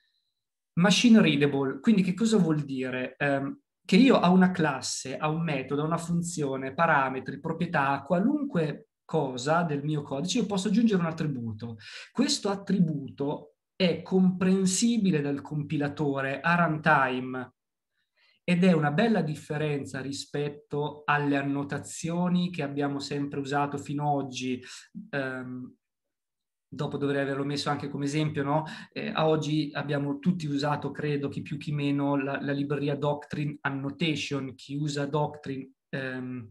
machine readable. Quindi che cosa vuol dire? Eh, che io a una classe, a un metodo, a una funzione, parametri, proprietà, qualunque cosa del mio codice, io posso aggiungere un attributo. Questo attributo è comprensibile dal compilatore a runtime ed è una bella differenza rispetto alle annotazioni che abbiamo sempre usato fino ad oggi. Um, ehm, dopo dovrei averlo messo anche come esempio, no? eh, a oggi abbiamo tutti usato, credo, chi più chi meno, la, la libreria Doctrine Annotation, chi usa Doctrine ehm,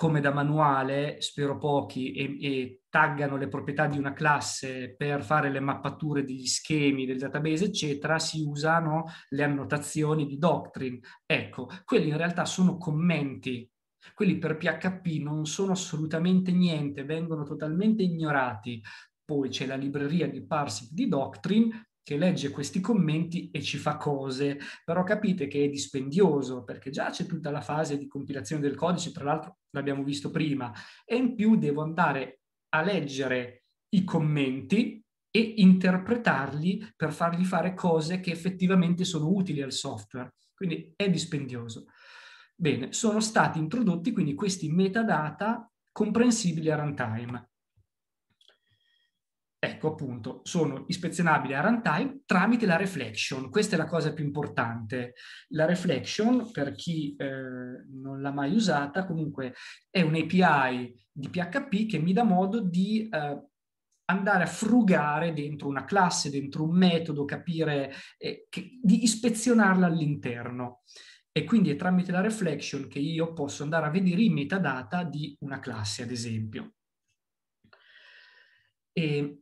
come da manuale, spero pochi, e, e, taggano le proprietà di una classe per fare le mappature degli schemi del database, eccetera, si usano le annotazioni di doctrine. Ecco, quelli in realtà sono commenti. Quelli per PHP non sono assolutamente niente, vengono totalmente ignorati. Poi c'è la libreria di parsing di doctrine che legge questi commenti e ci fa cose, però capite che è dispendioso perché già c'è tutta la fase di compilazione del codice, tra l'altro l'abbiamo visto prima, e in più devo andare a leggere i commenti e interpretarli per fargli fare cose che effettivamente sono utili al software. Quindi è dispendioso. Bene, sono stati introdotti quindi questi metadata comprensibili a runtime. Ecco appunto, sono ispezionabili a runtime tramite la reflection. Questa è la cosa più importante. La reflection, per chi eh, non l'ha mai usata, comunque è un API di PHP che mi dà modo di eh, andare a frugare dentro una classe, dentro un metodo, capire, eh, che, di ispezionarla all'interno. E quindi è tramite la reflection che io posso andare a vedere i metadata di una classe, ad esempio. E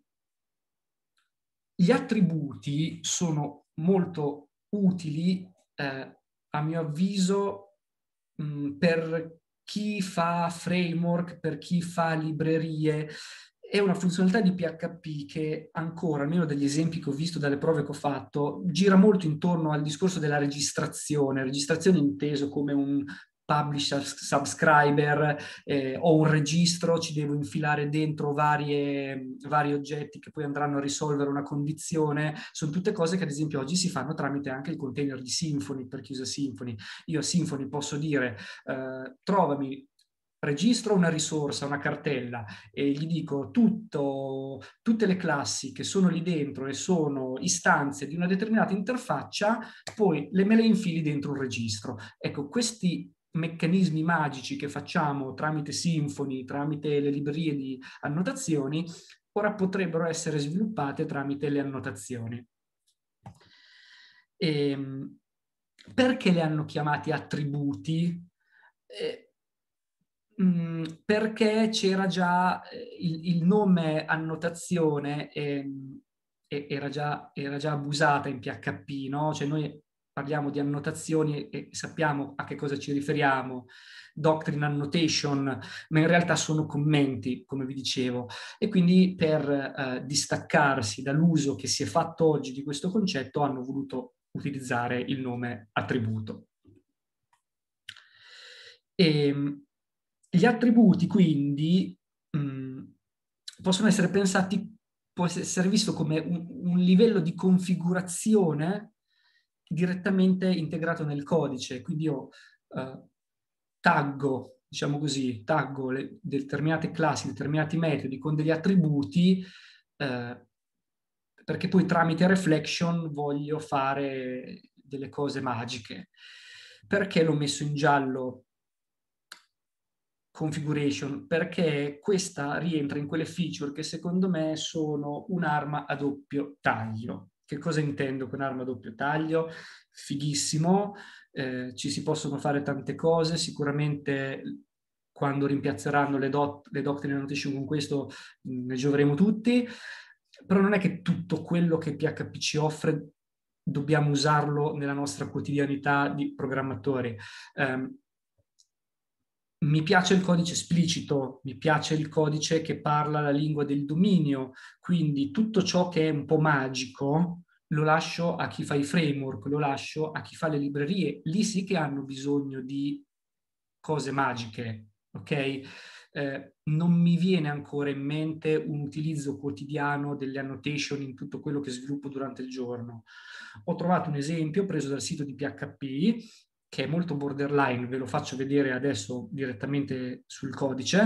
gli attributi sono molto utili, eh, a mio avviso, mh, mm, per chi fa framework, per chi fa librerie. È una funzionalità di PHP che ancora, almeno dagli esempi che ho visto, dalle prove che ho fatto, gira molto intorno al discorso della registrazione, registrazione inteso come un publisher, subscriber eh, ho un registro, ci devo infilare dentro varie, vari oggetti che poi andranno a risolvere una condizione. Sono tutte cose che ad esempio oggi si fanno tramite anche il container di Symfony per chi usa Symfony. Io a Symfony posso dire eh, trovami registro una risorsa, una cartella e gli dico tutto, tutte le classi che sono lì dentro e sono istanze di una determinata interfaccia, poi le me le infili dentro un registro. Ecco, questi meccanismi magici che facciamo tramite sinfoni, tramite le librerie di annotazioni, ora potrebbero essere sviluppate tramite le annotazioni. E, ehm, perché le hanno chiamate attributi? Eh, mm, perché c'era già eh, il, il nome annotazione ehm, E, era, già, era, già, abusata in PHP, no? Cioè noi parliamo di annotazioni e sappiamo a che cosa ci riferiamo, doctrine annotation, ma in realtà sono commenti, come vi dicevo, e quindi per eh, distaccarsi dall'uso che si è fatto oggi di questo concetto hanno voluto utilizzare il nome attributo. E, ehm, gli attributi quindi mh, mm, possono essere pensati, può essere visto come un, un livello di configurazione direttamente integrato nel codice, quindi io eh, taggo, diciamo così, taggo le, determinate classi, determinati metodi con degli attributi eh, perché poi tramite reflection voglio fare delle cose magiche. Perché l'ho messo in giallo configuration? Perché questa rientra in quelle feature che secondo me sono un'arma a doppio taglio. Che cosa intendo con arma a doppio taglio? Fighissimo, eh, ci si possono fare tante cose, sicuramente quando rimpiazzeranno le, dot, le doctrine notation con questo mm, ne gioveremo tutti, però non è che tutto quello che PHP ci offre dobbiamo usarlo nella nostra quotidianità di programmatori. Eh, mi piace il codice esplicito, mi piace il codice che parla la lingua del dominio, quindi tutto ciò che è un po' magico lo lascio a chi fa i framework, lo lascio a chi fa le librerie. Lì sì che hanno bisogno di cose magiche, ok? Eh, non mi viene ancora in mente un utilizzo quotidiano delle annotation in tutto quello che sviluppo durante il giorno. Ho trovato un esempio preso dal sito di PHP che è molto borderline, ve lo faccio vedere adesso direttamente sul codice,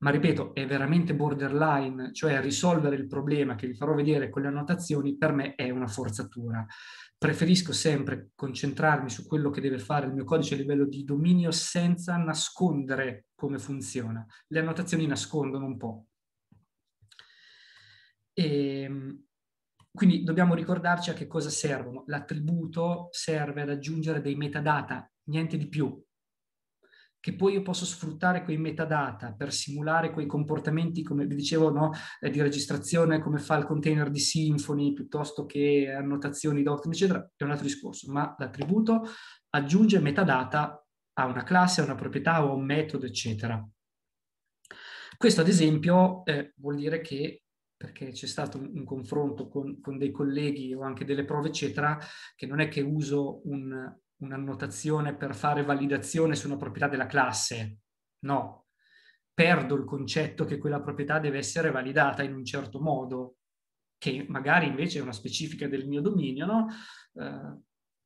ma ripeto, è veramente borderline, cioè risolvere il problema che vi farò vedere con le annotazioni per me è una forzatura. Preferisco sempre concentrarmi su quello che deve fare il mio codice a livello di dominio senza nascondere come funziona. Le annotazioni nascondono un po'. E, ehm, quindi dobbiamo ricordarci a che cosa servono. L'attributo serve ad aggiungere dei metadata, niente di più. Che poi io posso sfruttare quei metadata per simulare quei comportamenti, come vi dicevo, no? eh, di registrazione, come fa il container di Symfony, piuttosto che annotazioni, doctrine, eccetera, è un altro discorso. Ma l'attributo aggiunge metadata a una classe, a una proprietà o a un metodo, eccetera. Questo, ad esempio, eh, vuol dire che perché c'è stato un, un confronto con, con, dei colleghi o anche delle prove, eccetera, che non è che uso un, un'annotazione per fare validazione su una proprietà della classe, no, perdo il concetto che quella proprietà deve essere validata in un certo modo, che magari invece è una specifica del mio dominio, no? Eh,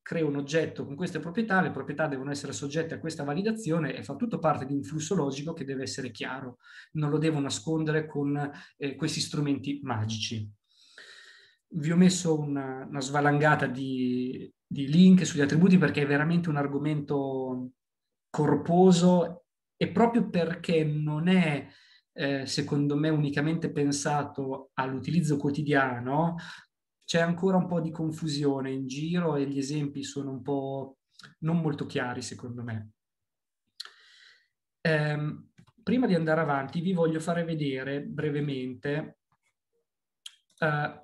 crea un oggetto con queste proprietà, le proprietà devono essere soggette a questa validazione e fa tutto parte di un flusso logico che deve essere chiaro, non lo devo nascondere con eh, questi strumenti magici. Vi ho messo una, una svalangata di, di link sugli attributi perché è veramente un argomento corposo e proprio perché non è eh, secondo me unicamente pensato all'utilizzo quotidiano, c'è ancora un po' di confusione in giro e gli esempi sono un po' non molto chiari secondo me. Ehm, prima di andare avanti vi voglio fare vedere brevemente eh,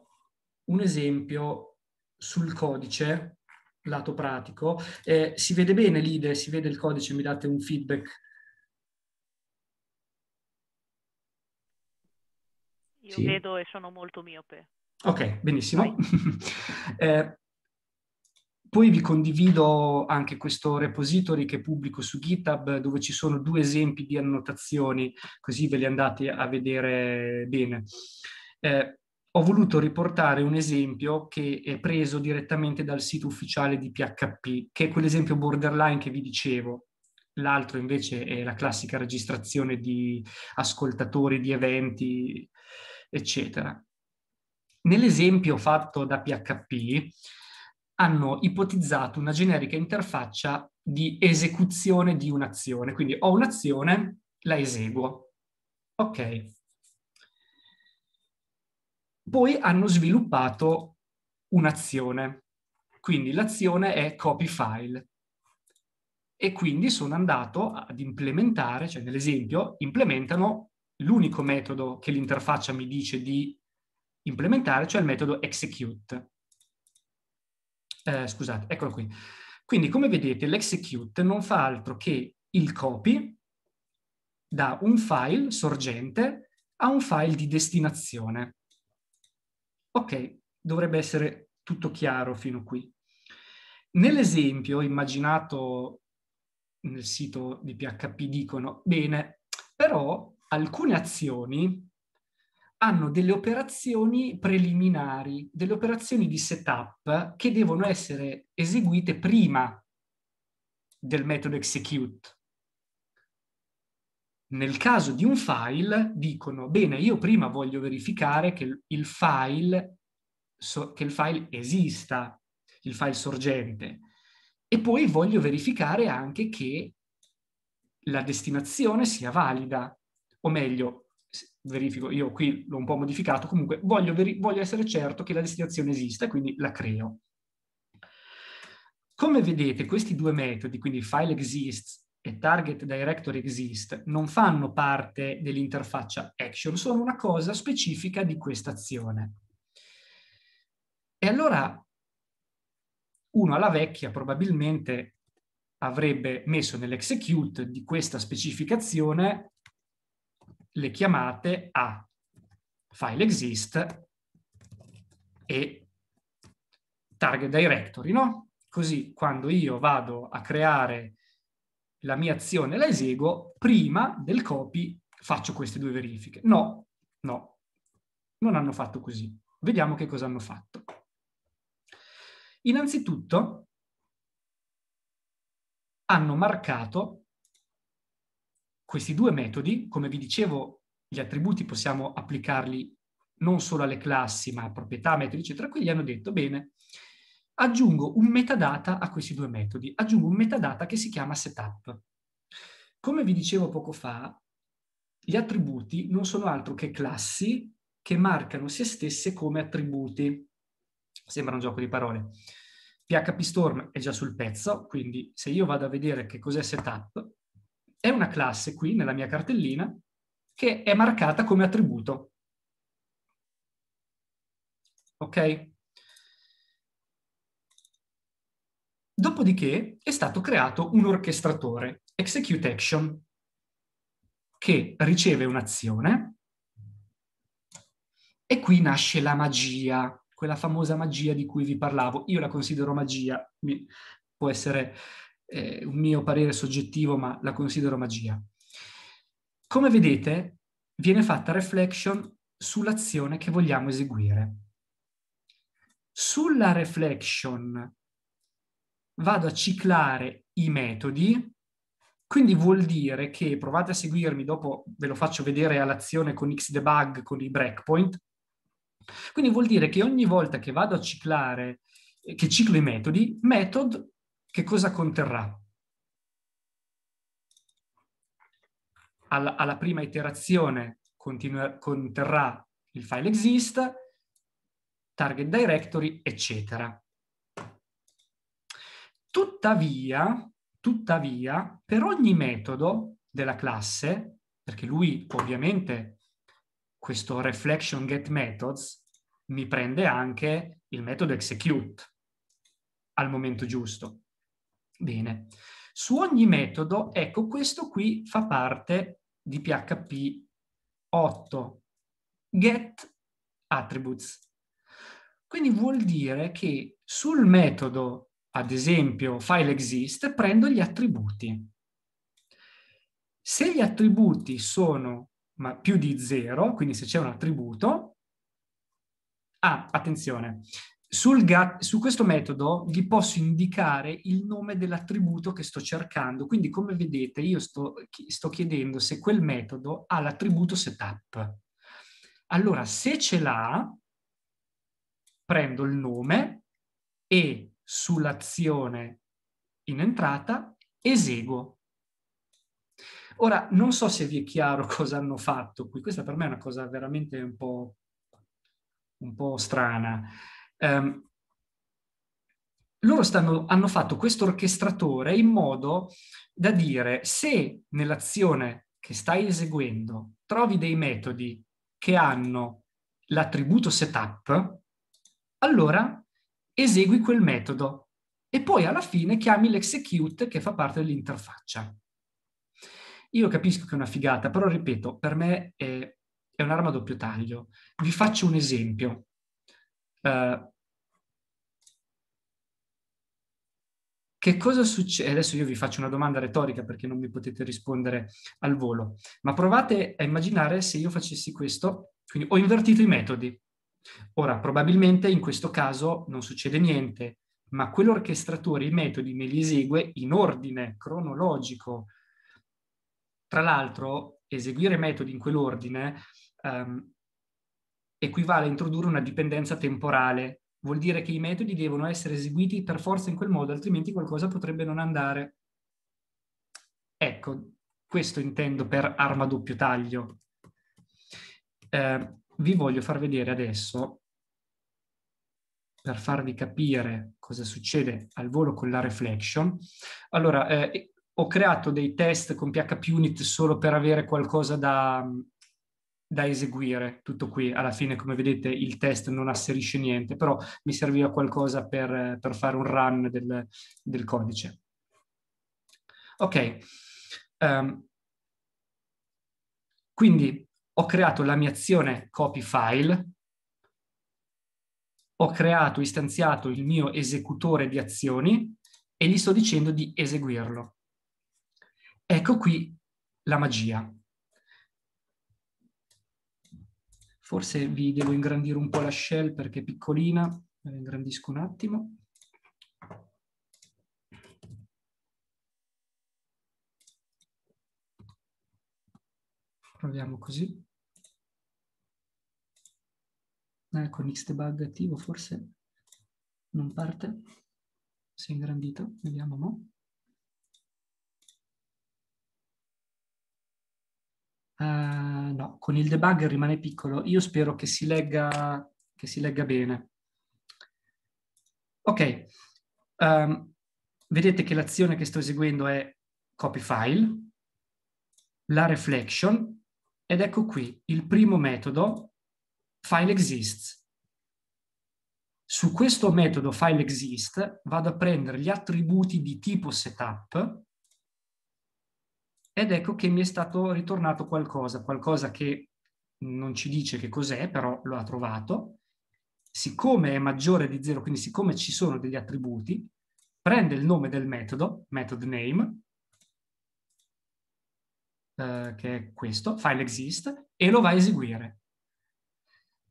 un esempio sul codice, lato pratico. Eh, si vede bene l'IDE, si vede il codice, mi date un feedback. Io sì. vedo e sono molto miope. Ok, benissimo. eh, poi vi condivido anche questo repository che pubblico su GitHub dove ci sono due esempi di annotazioni, così ve li andate a vedere bene. Eh, ho voluto riportare un esempio che è preso direttamente dal sito ufficiale di PHP, che è quell'esempio borderline che vi dicevo. L'altro invece è la classica registrazione di ascoltatori, di eventi, eccetera. Nell'esempio fatto da PHP hanno ipotizzato una generica interfaccia di esecuzione di un'azione, quindi ho un'azione, la eseguo. Ok. Poi hanno sviluppato un'azione, quindi l'azione è copy file. E quindi sono andato ad implementare, cioè nell'esempio implementano l'unico metodo che l'interfaccia mi dice di implementare, cioè il metodo execute. Eh, scusate, eccolo qui. Quindi come vedete l'execute non fa altro che il copy da un file sorgente a un file di destinazione. Ok, dovrebbe essere tutto chiaro fino qui. Nell'esempio immaginato nel sito di PHP dicono, bene, però alcune azioni hanno delle operazioni preliminari, delle operazioni di setup che devono essere eseguite prima del metodo execute. Nel caso di un file dicono, bene, io prima voglio verificare che il file, so, che il file esista, il file sorgente, e poi voglio verificare anche che la destinazione sia valida, o meglio, verifico, io qui l'ho un po' modificato, comunque voglio, veri- voglio essere certo che la destinazione esista, quindi la creo. Come vedete, questi due metodi, quindi file exists e target directory exist, non fanno parte dell'interfaccia action, sono una cosa specifica di questa azione. E allora uno alla vecchia probabilmente avrebbe messo nell'execute di questa specificazione le chiamate a file exist e target directory, no? Così quando io vado a creare la mia azione la eseguo, prima del copy faccio queste due verifiche. No, no, non hanno fatto così. Vediamo che cosa hanno fatto. Innanzitutto hanno marcato questi due metodi, come vi dicevo, gli attributi possiamo applicarli non solo alle classi, ma a proprietà, metodi, eccetera. quelli hanno detto, bene, aggiungo un metadata a questi due metodi, aggiungo un metadata che si chiama setup. Come vi dicevo poco fa, gli attributi non sono altro che classi che marcano se stesse come attributi. Sembra un gioco di parole. PHP Storm è già sul pezzo, quindi se io vado a vedere che cos'è setup, è una classe qui nella mia cartellina che è marcata come attributo. Ok? Dopodiché è stato creato un orchestratore, execute action, che riceve un'azione e qui nasce la magia, quella famosa magia di cui vi parlavo. Io la considero magia, può essere eh, un mio parere soggettivo, ma la considero magia. Come vedete, viene fatta reflection sull'azione che vogliamo eseguire. Sulla reflection vado a ciclare i metodi, quindi vuol dire che provate a seguirmi, dopo ve lo faccio vedere all'azione con xdebug, con i breakpoint. Quindi vuol dire che ogni volta che vado a ciclare, che ciclo i metodi, method che cosa conterrà? Alla, alla prima iterazione continua, conterrà il file exist, target directory, eccetera. Tuttavia, tuttavia, per ogni metodo della classe, perché lui ovviamente questo reflection get methods mi prende anche il metodo execute al momento giusto. Bene, su ogni metodo, ecco, questo qui fa parte di PHP 8, get attributes. Quindi vuol dire che sul metodo, ad esempio, file exist, prendo gli attributi. Se gli attributi sono più di 0, quindi se c'è un attributo, ah, attenzione, Gat, su questo metodo gli posso indicare il nome dell'attributo che sto cercando, quindi come vedete io sto, sto chiedendo se quel metodo ha l'attributo setup. Allora se ce l'ha, prendo il nome e sull'azione in entrata eseguo. Ora non so se vi è chiaro cosa hanno fatto qui, questa per me è una cosa veramente un po', un po strana eh, loro stanno, hanno fatto questo orchestratore in modo da dire se nell'azione che stai eseguendo trovi dei metodi che hanno l'attributo setup, allora esegui quel metodo e poi alla fine chiami l'execute che fa parte dell'interfaccia. Io capisco che è una figata, però ripeto, per me è, è un'arma a doppio taglio. Vi faccio un esempio. Eh, che cosa succede? Adesso io vi faccio una domanda retorica perché non mi potete rispondere al volo, ma provate a immaginare se io facessi questo, quindi ho invertito i metodi. Ora, probabilmente in questo caso non succede niente, ma quell'orchestratore i metodi me li esegue in ordine cronologico. Tra l'altro, eseguire metodi in quell'ordine um, equivale a introdurre una dipendenza temporale. Vuol dire che i metodi devono essere eseguiti per forza in quel modo, altrimenti qualcosa potrebbe non andare. Ecco, questo intendo per arma a doppio taglio. Eh, vi voglio far vedere adesso, per farvi capire cosa succede al volo con la reflection. Allora, eh, ho creato dei test con PHP Unit solo per avere qualcosa da, da eseguire tutto qui. Alla fine, come vedete, il test non asserisce niente, però mi serviva qualcosa per, per fare un run del, del codice. Ok, um, quindi ho creato la mia azione copy file, ho creato, istanziato il mio esecutore di azioni e gli sto dicendo di eseguirlo. Ecco qui la magia Forse vi devo ingrandire un po' la shell perché è piccolina, la ingrandisco un attimo. Proviamo così. Ecco, eh, Nixtebug attivo forse non parte. Si è ingrandito, vediamo mo'. Uh, no, con il debug rimane piccolo. Io spero che si legga, che si legga bene. Ok, um, vedete che l'azione che sto eseguendo è copy file, la reflection, ed ecco qui il primo metodo file exists. Su questo metodo file exist vado a prendere gli attributi di tipo setup ed ecco che mi è stato ritornato qualcosa, qualcosa che non ci dice che cos'è, però lo ha trovato. Siccome è maggiore di 0, quindi siccome ci sono degli attributi, prende il nome del metodo, method name, eh, che è questo, file exist, e lo va a eseguire.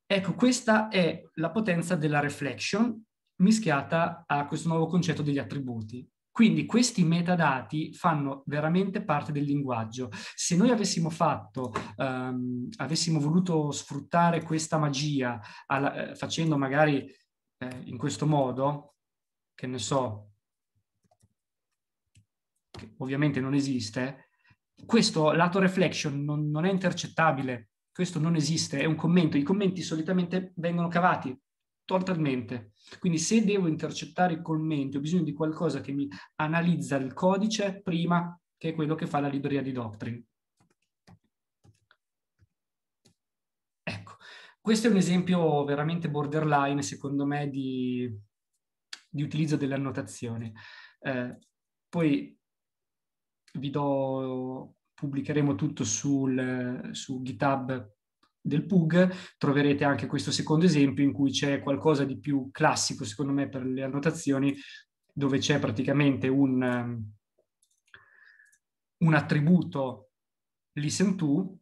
Ecco, questa è la potenza della reflection mischiata a questo nuovo concetto degli attributi. Quindi questi metadati fanno veramente parte del linguaggio. Se noi avessimo fatto, um, avessimo voluto sfruttare questa magia alla, eh, facendo magari eh, in questo modo, che ne so, che ovviamente non esiste, questo lato reflection non, non è intercettabile questo non esiste, è un commento. I commenti solitamente vengono cavati totalmente. Quindi se devo intercettare i commenti ho bisogno di qualcosa che mi analizza il codice prima che è quello che fa la libreria di Doctrine. Ecco, questo è un esempio veramente borderline, secondo me, di, di utilizzo delle annotazioni. Eh, poi vi do, pubblicheremo tutto sul, su GitHub del PUG troverete anche questo secondo esempio in cui c'è qualcosa di più classico, secondo me, per le annotazioni, dove c'è praticamente un, un attributo listen to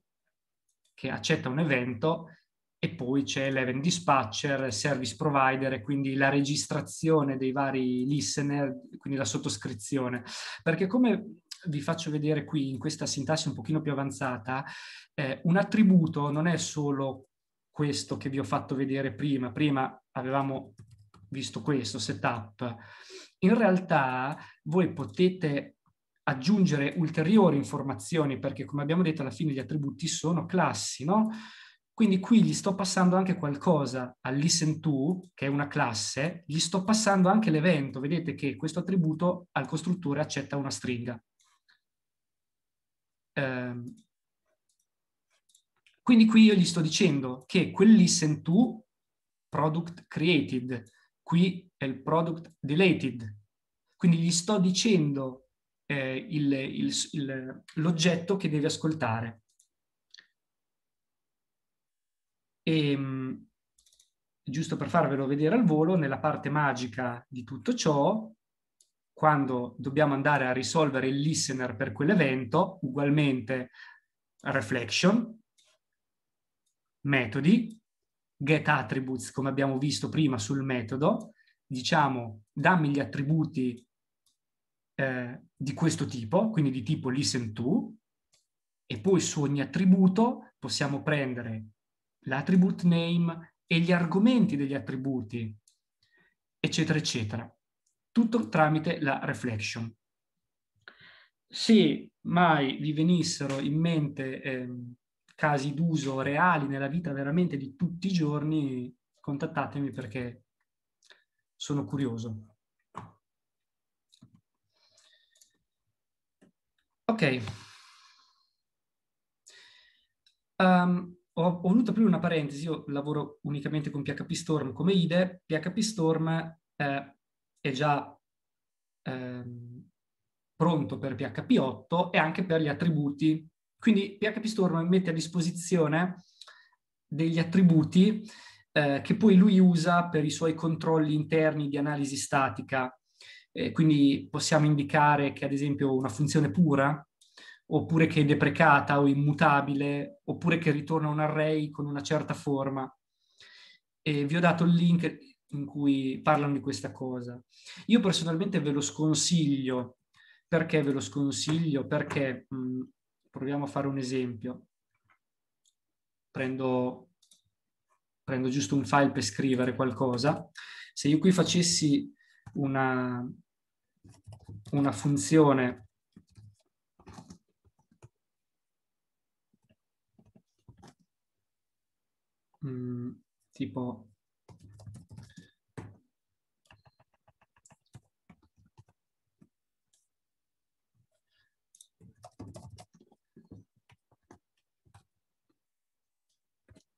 che accetta un evento e poi c'è l'event dispatcher, service provider e quindi la registrazione dei vari listener, quindi la sottoscrizione. Perché come vi faccio vedere qui in questa sintassi un pochino più avanzata, eh, un attributo non è solo questo che vi ho fatto vedere prima, prima avevamo visto questo setup, in realtà voi potete aggiungere ulteriori informazioni perché come abbiamo detto alla fine gli attributi sono classi, no? Quindi qui gli sto passando anche qualcosa al listen to, che è una classe, gli sto passando anche l'evento. Vedete che questo attributo al costruttore accetta una stringa. Ehm, quindi qui io gli sto dicendo che quel listen to product created, qui è il product deleted. Quindi gli sto dicendo eh, l'oggetto che deve ascoltare. E, ehm, giusto per farvelo vedere al volo, nella parte magica di tutto ciò, quando dobbiamo andare a risolvere il listener per quell'evento, ugualmente reflection, metodi, get attributes come abbiamo visto prima sul metodo, diciamo dammi gli attributi eh, di questo tipo, quindi di tipo listen to, e poi su ogni attributo possiamo prendere l'attribute name e gli argomenti degli attributi, eccetera, eccetera tutto tramite la reflection. Se mai vi venissero in mente eh, casi d'uso reali nella vita veramente di tutti i giorni, contattatemi perché sono curioso. Ok. Um, ho, ho, voluto aprire una parentesi, io lavoro unicamente con PHP Storm come IDE. PHP Storm eh, è già ehm, pronto per PHP 8 e anche per gli attributi. Quindi PHP Storm mette a disposizione degli attributi eh, che poi lui usa per i suoi controlli interni di analisi statica. Eh, quindi possiamo indicare che ad esempio una funzione pura, oppure che è deprecata o immutabile, oppure che ritorna un array con una certa forma. E vi ho dato il link, in cui parlano di questa cosa. Io personalmente ve lo sconsiglio. Perché ve lo sconsiglio? Perché mh, mm, proviamo a fare un esempio. Prendo, prendo giusto un file per scrivere qualcosa. Se io qui facessi una, una funzione mh, mm, tipo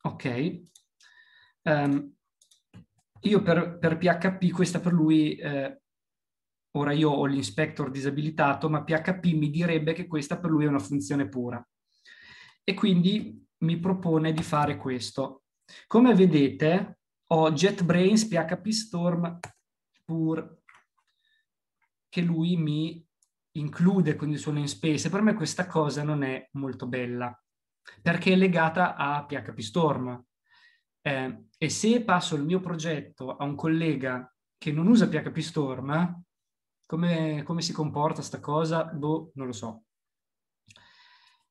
Ok? Um, io per, per, PHP, questa per lui, eh, ora io ho l'inspector disabilitato, ma PHP mi direbbe che questa per lui è una funzione pura. E quindi mi propone di fare questo. Come vedete, ho JetBrains PHP Storm pur che lui mi include con il suo namespace. Per me questa cosa non è molto bella perché è legata a PHP Storm. Eh, e se passo il mio progetto a un collega che non usa PHP Storm, come, come si comporta sta cosa? Boh, non lo so.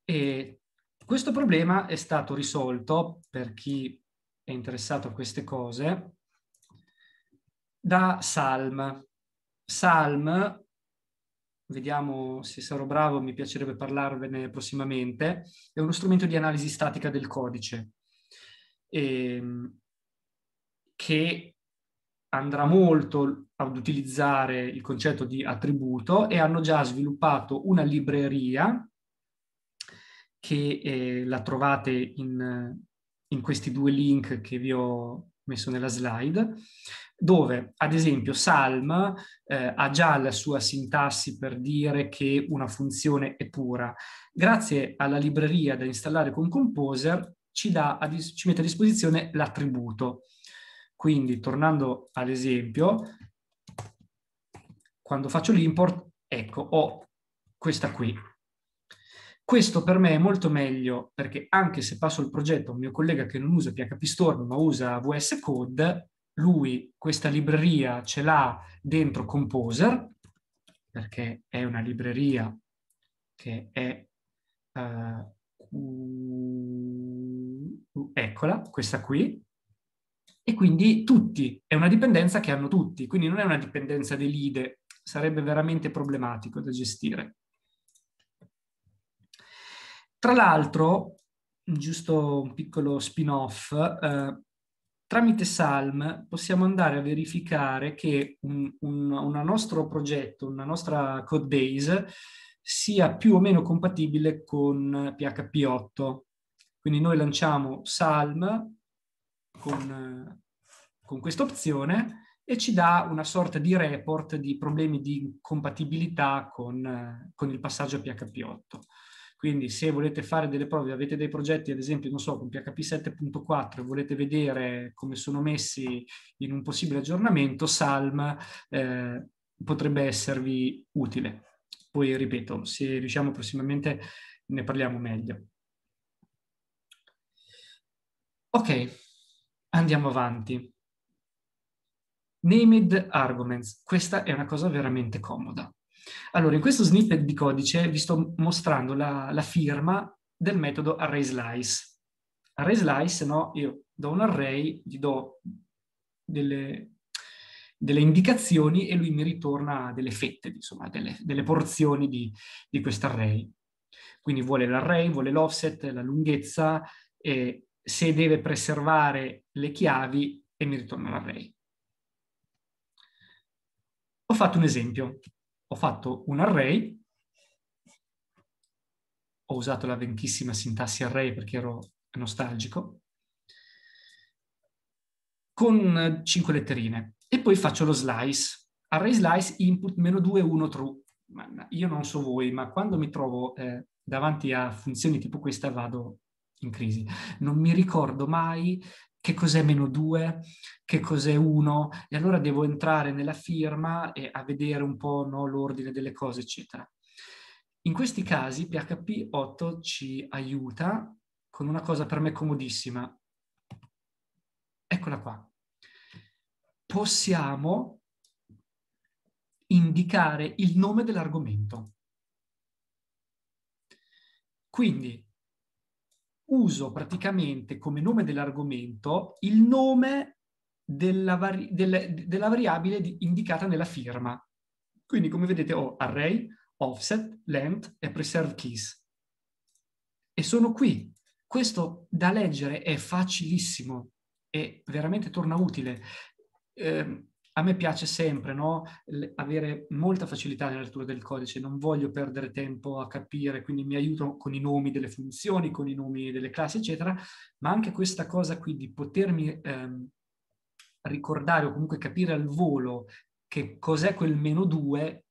E questo problema è stato risolto, per chi è interessato a queste cose, da Salm. Salm vediamo se sarò bravo, mi piacerebbe parlarvene prossimamente, è uno strumento di analisi statica del codice ehm, che andrà molto ad utilizzare il concetto di attributo e hanno già sviluppato una libreria che eh, la trovate in, in questi due link che vi ho messo nella slide, dove ad esempio Salm eh, ha già la sua sintassi per dire che una funzione è pura. Grazie alla libreria da installare con Composer ci, dà, ci mette a disposizione l'attributo. Quindi tornando all'esempio, quando faccio l'import, ecco, ho questa qui, questo per me è molto meglio perché anche se passo il progetto a un mio collega che non usa PHP Storm ma usa VS Code, lui questa libreria ce l'ha dentro Composer, perché è una libreria che è... Eh, eccola, questa qui, e quindi tutti, è una dipendenza che hanno tutti, quindi non è una dipendenza di sarebbe veramente problematico da gestire. Tra l'altro, giusto un piccolo spin-off, eh, tramite SALM possiamo andare a verificare che un, un, un nostro progetto, una nostra code base sia più o meno compatibile con PHP 8. Quindi noi lanciamo SALM con, con questa opzione e ci dà una sorta di report di problemi di compatibilità con, con il passaggio a PHP 8. Quindi se volete fare delle prove, avete dei progetti, ad esempio, non so, con PHP 7.4 e volete vedere come sono messi in un possibile aggiornamento, Salm eh, potrebbe esservi utile. Poi ripeto, se riusciamo prossimamente ne parliamo meglio. Ok, andiamo avanti. Named arguments. Questa è una cosa veramente comoda. Allora, in questo snippet di codice vi sto mostrando la, la firma del metodo ArraySlice. ArraySlice, no, io do un array, gli do delle, delle indicazioni e lui mi ritorna delle fette, insomma, delle, delle porzioni di, di questo array. Quindi vuole l'array, vuole l'offset, la lunghezza, e se deve preservare le chiavi e mi ritorna l'array. Ho fatto un esempio ho fatto un array, ho usato la vecchissima sintassi array perché ero nostalgico, con cinque letterine e poi faccio lo slice. Array slice input meno 2, 1 true. io non so voi, ma quando mi trovo eh, davanti a funzioni tipo questa vado in crisi. Non mi ricordo mai che cos'è meno 2, che cos'è 1, e allora devo entrare nella firma e a vedere un po' no, l'ordine delle cose, eccetera. In questi casi PHP 8 ci aiuta con una cosa per me comodissima. Eccola qua. Possiamo indicare il nome dell'argomento. Quindi uso praticamente come nome dell'argomento il nome della, vari- del, della variabile di- indicata nella firma. Quindi come vedete ho array, offset, length e preserve keys. E sono qui. Questo da leggere è facilissimo e veramente torna utile. Eh, a me piace sempre no? avere molta facilità nella lettura del codice, non voglio perdere tempo a capire, quindi mi aiuto con i nomi delle funzioni, con i nomi delle classi, eccetera, ma anche questa cosa qui di potermi ehm, ricordare o comunque capire al volo che cos'è quel meno 2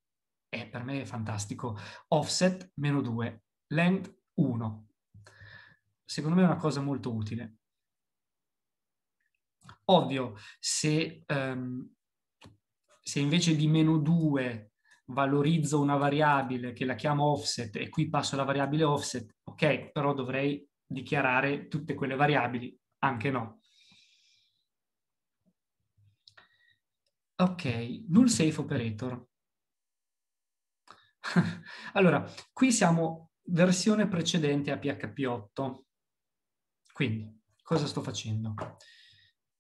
è per me fantastico. Offset meno 2, length 1. Secondo me è una cosa molto utile. Ovvio, se um, se invece di meno 2 valorizzo una variabile che la chiamo offset e qui passo la variabile offset, ok, però dovrei dichiarare tutte quelle variabili, anche no. Ok, null safe operator. allora, qui siamo versione precedente a PHP 8. Quindi, cosa sto facendo?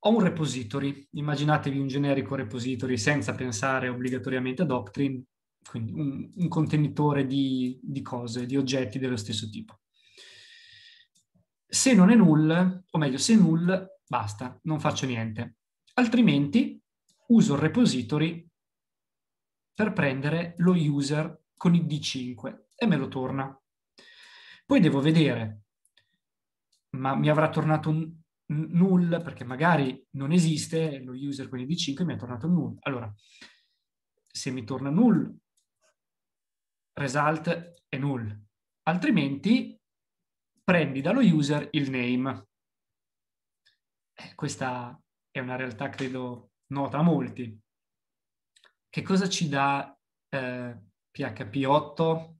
ho un repository, immaginatevi un generico repository senza pensare obbligatoriamente a Doctrine, quindi un, un contenitore di, di, cose, di oggetti dello stesso tipo. Se non è null, o meglio, se è null, basta, non faccio niente. Altrimenti uso il repository per prendere lo user con il D5 e me lo torna. Poi devo vedere, ma mi avrà tornato un, null perché magari non esiste lo user con id5 mi è tornato null. Allora, se mi torna null, result è null. Altrimenti prendi dallo user il name. Eh, questa è una realtà, credo, nota a molti. Che cosa ci dà eh, PHP 8?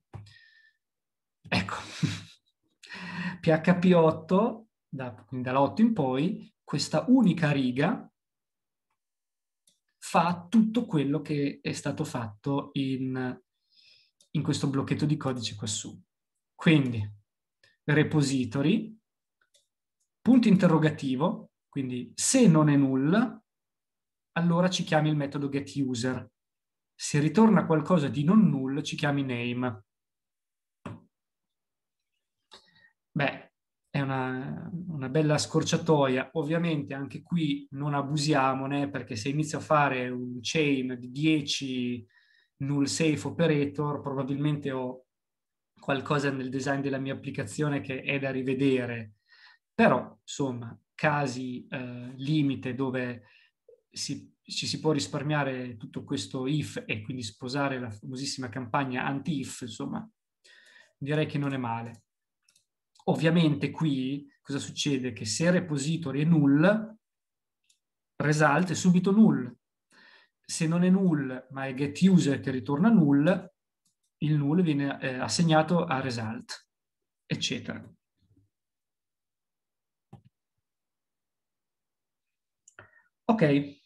Ecco, PHP 8 da, dall'8 in poi, questa unica riga fa tutto quello che è stato fatto in, in questo blocchetto di codice quassù. Quindi repository, punto interrogativo, quindi se non è null, allora ci chiami il metodo getUser. Se ritorna qualcosa di non null, ci chiami name. Beh, è una, una bella scorciatoia. Ovviamente anche qui non abusiamone perché se inizio a fare un chain di 10 null safe operator, probabilmente ho qualcosa nel design della mia applicazione che è da rivedere. Però, insomma, casi eh, limite dove si, ci si può risparmiare tutto questo if e quindi sposare la famosissima campagna anti-if, insomma, direi che non è male. Ovviamente qui cosa succede? Che se il repository è null, result è subito null. Se non è null, ma è get user che ritorna null, il null viene eh, assegnato a result, eccetera. Ok,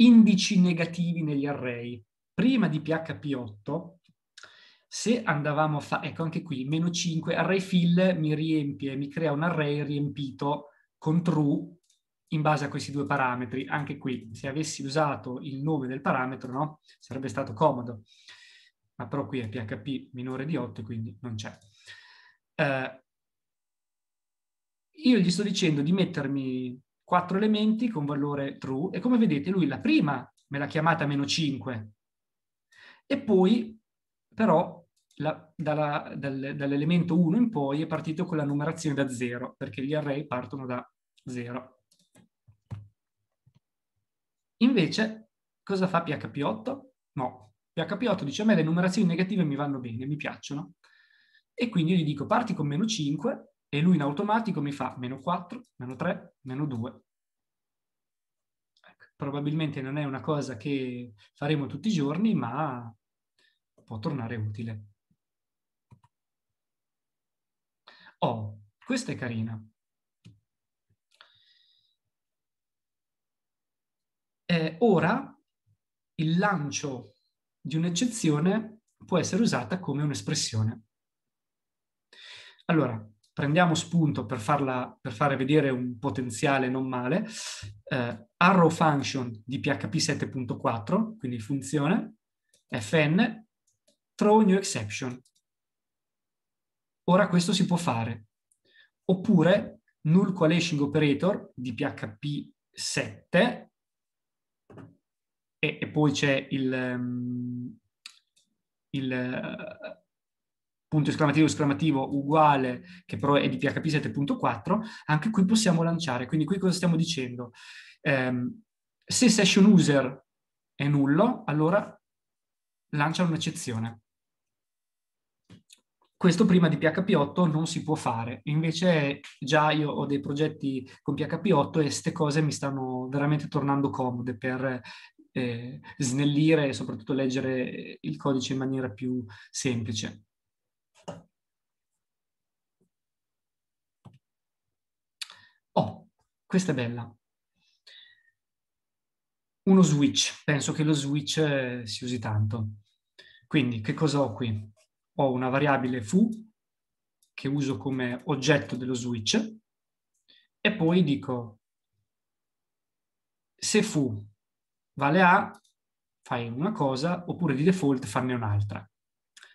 indici negativi negli array. Prima di PHP 8 se andavamo a fare, ecco anche qui, meno 5, array fill mi riempie, mi crea un array riempito con true in base a questi due parametri. Anche qui, se avessi usato il nome del parametro, no? Sarebbe stato comodo. Ma però qui è PHP minore di 8, quindi non c'è. Eh, io gli sto dicendo di mettermi quattro elementi con valore true e come vedete lui la prima me l'ha chiamata meno 5 e poi però la, dalla, dal, dall'elemento 1 in poi è partito con la numerazione da 0, perché gli array partono da 0. Invece, cosa fa PHP8? No, PHP8 dice a me le numerazioni negative mi vanno bene, mi piacciono. E quindi io gli dico parti con meno 5 e lui in automatico mi fa meno 4, meno 3, meno 2. Ecco, probabilmente non è una cosa che faremo tutti i giorni, ma può tornare utile. Oh, questa è carina. Eh, ora il lancio di un'eccezione può essere usata come un'espressione. Allora, prendiamo spunto per, farla, per fare vedere un potenziale non male, eh, arrow function di PHP 7.4, quindi funzione, fn, throw new exception. Ora questo si può fare. Oppure null coalescing operator di PHP 7 e, e poi c'è il, ehm, il eh, punto esclamativo esclamativo uguale che però è di PHP 7.4, anche qui possiamo lanciare. Quindi qui cosa stiamo dicendo? Um, se session user è nullo, allora lancia un'eccezione questo prima di PHP 8 non si può fare, invece già io ho dei progetti con PHP 8 e queste cose mi stanno veramente tornando comode per eh, snellire e soprattutto leggere il codice in maniera più semplice. Oh, questa è bella. Uno switch, penso che lo switch eh, si usi tanto. Quindi che cosa ho qui? ho una variabile foo che uso come oggetto dello switch e poi dico se fu vale a fai una cosa oppure di default farne un'altra.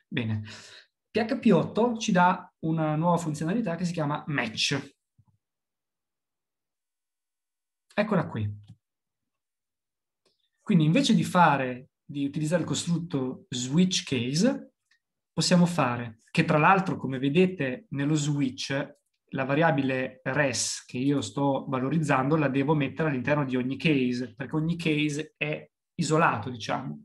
Bene, PHP 8 ci dà una nuova funzionalità che si chiama match. Eccola qui. Quindi invece di fare, di utilizzare il costrutto switch case, possiamo fare? Che tra l'altro, come vedete nello switch, la variabile res che io sto valorizzando la devo mettere all'interno di ogni case, perché ogni case è isolato, diciamo.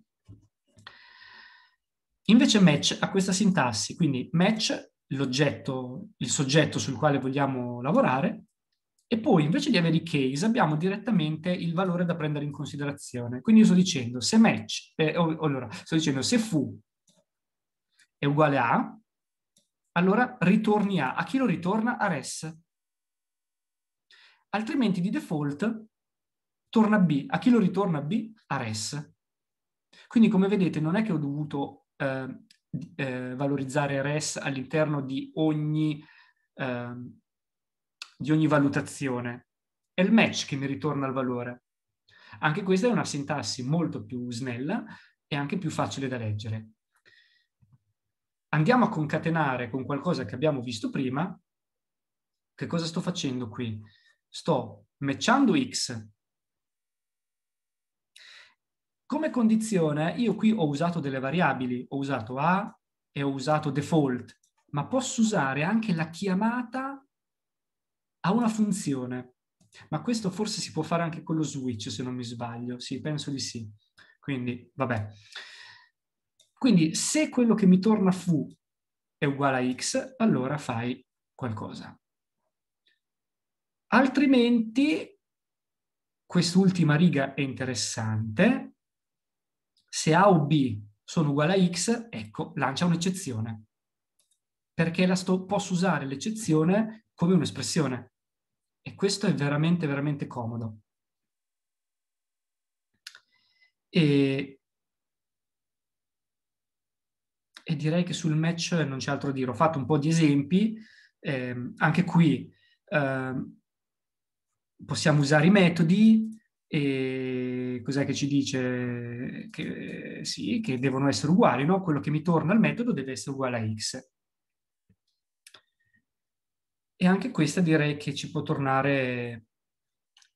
Invece match ha questa sintassi, quindi match l'oggetto, il soggetto sul quale vogliamo lavorare, e poi invece di avere i case abbiamo direttamente il valore da prendere in considerazione. Quindi io sto dicendo se match, eh, allora, sto dicendo se fu è uguale a allora ritorni A. A chi lo ritorna? A res. Altrimenti di default torna B. A chi lo ritorna B? A res. Quindi come vedete non è che ho dovuto eh, eh, valorizzare res all'interno di eh, di ogni valutazione. È il match che mi ritorna il valore. Anche questa è una sintassi molto più snella e anche più facile da leggere andiamo a concatenare con qualcosa che abbiamo visto prima, che cosa sto facendo qui? Sto matchando x. Come condizione, io qui ho usato delle variabili, ho usato a e ho usato default, ma posso usare anche la chiamata a una funzione. Ma questo forse si può fare anche con lo switch, se non mi sbaglio. Sì, penso di sì. Quindi, vabbè. Quindi se quello che mi torna fu è uguale a x, allora fai qualcosa. Altrimenti, quest'ultima riga è interessante, se A o B sono uguali a x, ecco, lancia un'eccezione. Perché la sto, posso usare l'eccezione come un'espressione. E questo è veramente, veramente comodo. E E direi che sul match non c'è altro da dire. Ho fatto un po' di esempi, eh, anche qui eh, possiamo usare i metodi. E cos'è che ci dice? Che, sì, che devono essere uguali, no? Quello che mi torna al metodo deve essere uguale a x. E anche questa direi che ci può tornare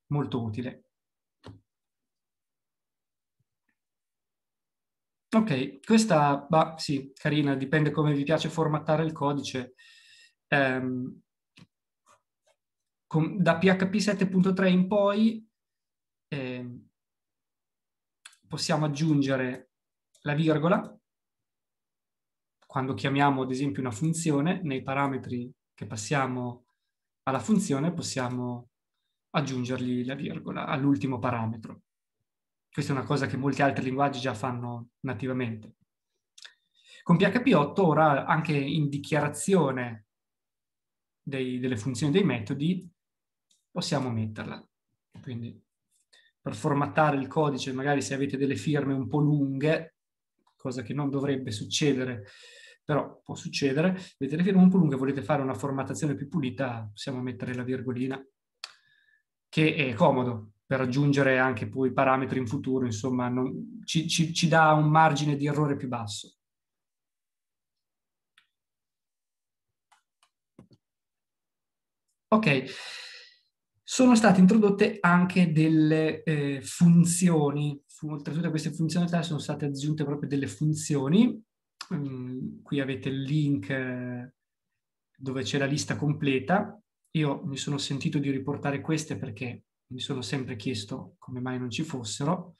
molto utile. Ok, questa, bah, sì, carina, dipende come vi piace formattare il codice. Um, com- da PHP 7.3 in poi eh, possiamo aggiungere la virgola quando chiamiamo ad esempio una funzione, nei parametri che passiamo alla funzione possiamo aggiungergli la virgola all'ultimo parametro. Questa è una cosa che molti altri linguaggi già fanno nativamente. Con PHP 8 ora anche in dichiarazione dei, delle funzioni dei metodi possiamo metterla. Quindi per formattare il codice, magari se avete delle firme un po' lunghe, cosa che non dovrebbe succedere, però può succedere, avete delle firme un po' lunghe, volete fare una formattazione più pulita, possiamo mettere la virgolina, che è comodo, per raggiungere anche poi parametri in futuro, insomma, non, ci, ci, ci dà un margine di errore più basso. Ok sono state introdotte anche delle eh, funzioni, oltretutto a queste funzionalità sono state aggiunte proprio delle funzioni, mm, qui avete il link eh, dove c'è la lista completa, io mi sono sentito di riportare queste perché mi sono sempre chiesto come mai non ci fossero.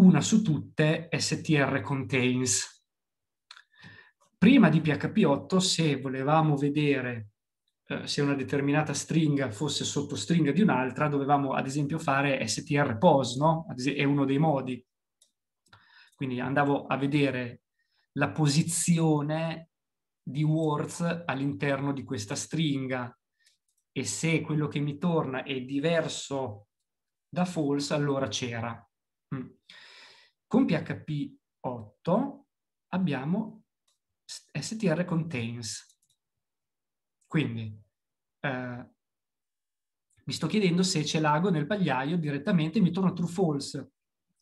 Una su tutte STR contains. Prima di PHP 8, se volevamo vedere eh, se una determinata stringa fosse sottostringa di un'altra, dovevamo ad esempio fare STR pos, no? È uno dei modi. Quindi andavo a vedere la posizione di words all'interno di questa stringa e se quello che mi torna è diverso da false, allora c'era. Mm. Con PHP 8 abbiamo str contains. Quindi eh, mi sto chiedendo se c'è l'ago nel pagliaio direttamente, mi torna true false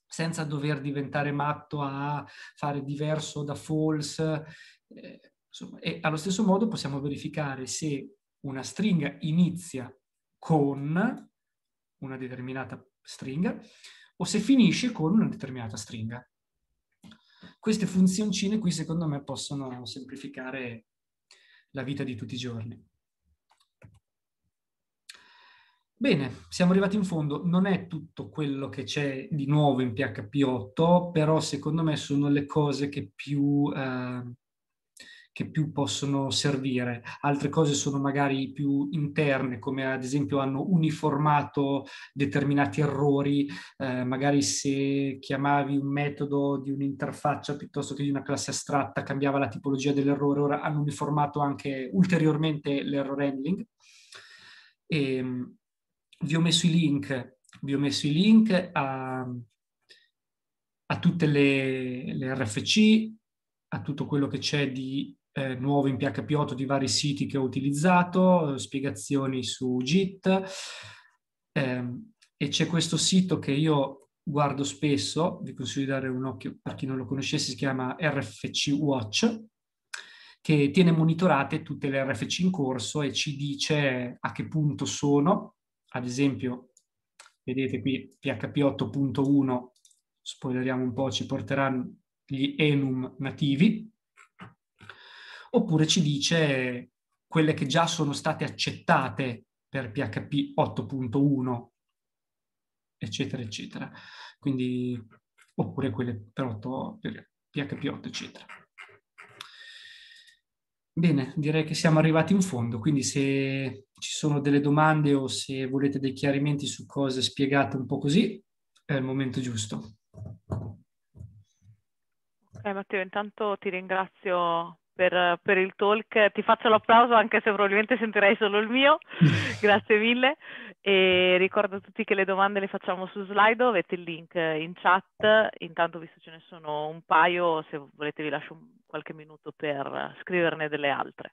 senza dover diventare matto a fare diverso da false. Eh, insomma, e allo stesso modo possiamo verificare se una stringa inizia con una determinata stringa o se finisce con una determinata stringa. Queste funzioncine qui secondo me possono semplificare la vita di tutti i giorni. Bene, siamo arrivati in fondo. Non è tutto quello che c'è di nuovo in PHP 8, però secondo me sono le cose che più eh, che più possono servire, altre cose sono magari più interne, come ad esempio hanno uniformato determinati errori, eh, magari se chiamavi un metodo di un'interfaccia piuttosto che di una classe astratta cambiava la tipologia dell'errore, ora hanno uniformato anche ulteriormente l'error handling. E, ehm, vi ho messo i link vi ho messo i link a, a tutte le, le, RFC, a tutto quello che c'è di eh, nuovo in PHP 8 di vari siti che ho utilizzato, eh, spiegazioni su Git eh, e c'è questo sito che io guardo spesso, vi consiglio di dare un occhio per chi non lo conoscesse, si chiama RFC Watch, che tiene monitorate tutte le RFC in corso e ci dice a che punto sono, ad esempio vedete qui PHP 8.1, spoileriamo un po', ci porterà gli enum nativi, oppure ci dice quelle che già sono state accettate per PHP 8.1, eccetera, eccetera. Quindi, oppure quelle per, 8, per PHP 8, eccetera. Bene, direi che siamo arrivati in fondo, quindi se ci sono delle domande o se volete dei chiarimenti su cose spiegate un po' così, è il momento giusto. Ok eh, Matteo, intanto ti ringrazio per, per, il talk. Ti faccio l'applauso anche se probabilmente sentirai solo il mio. Grazie mille. E ricordo a tutti che le domande le facciamo su Slido, avete il link in chat. Intanto, visto che ce ne sono un paio, se volete vi lascio qualche minuto per scriverne delle altre.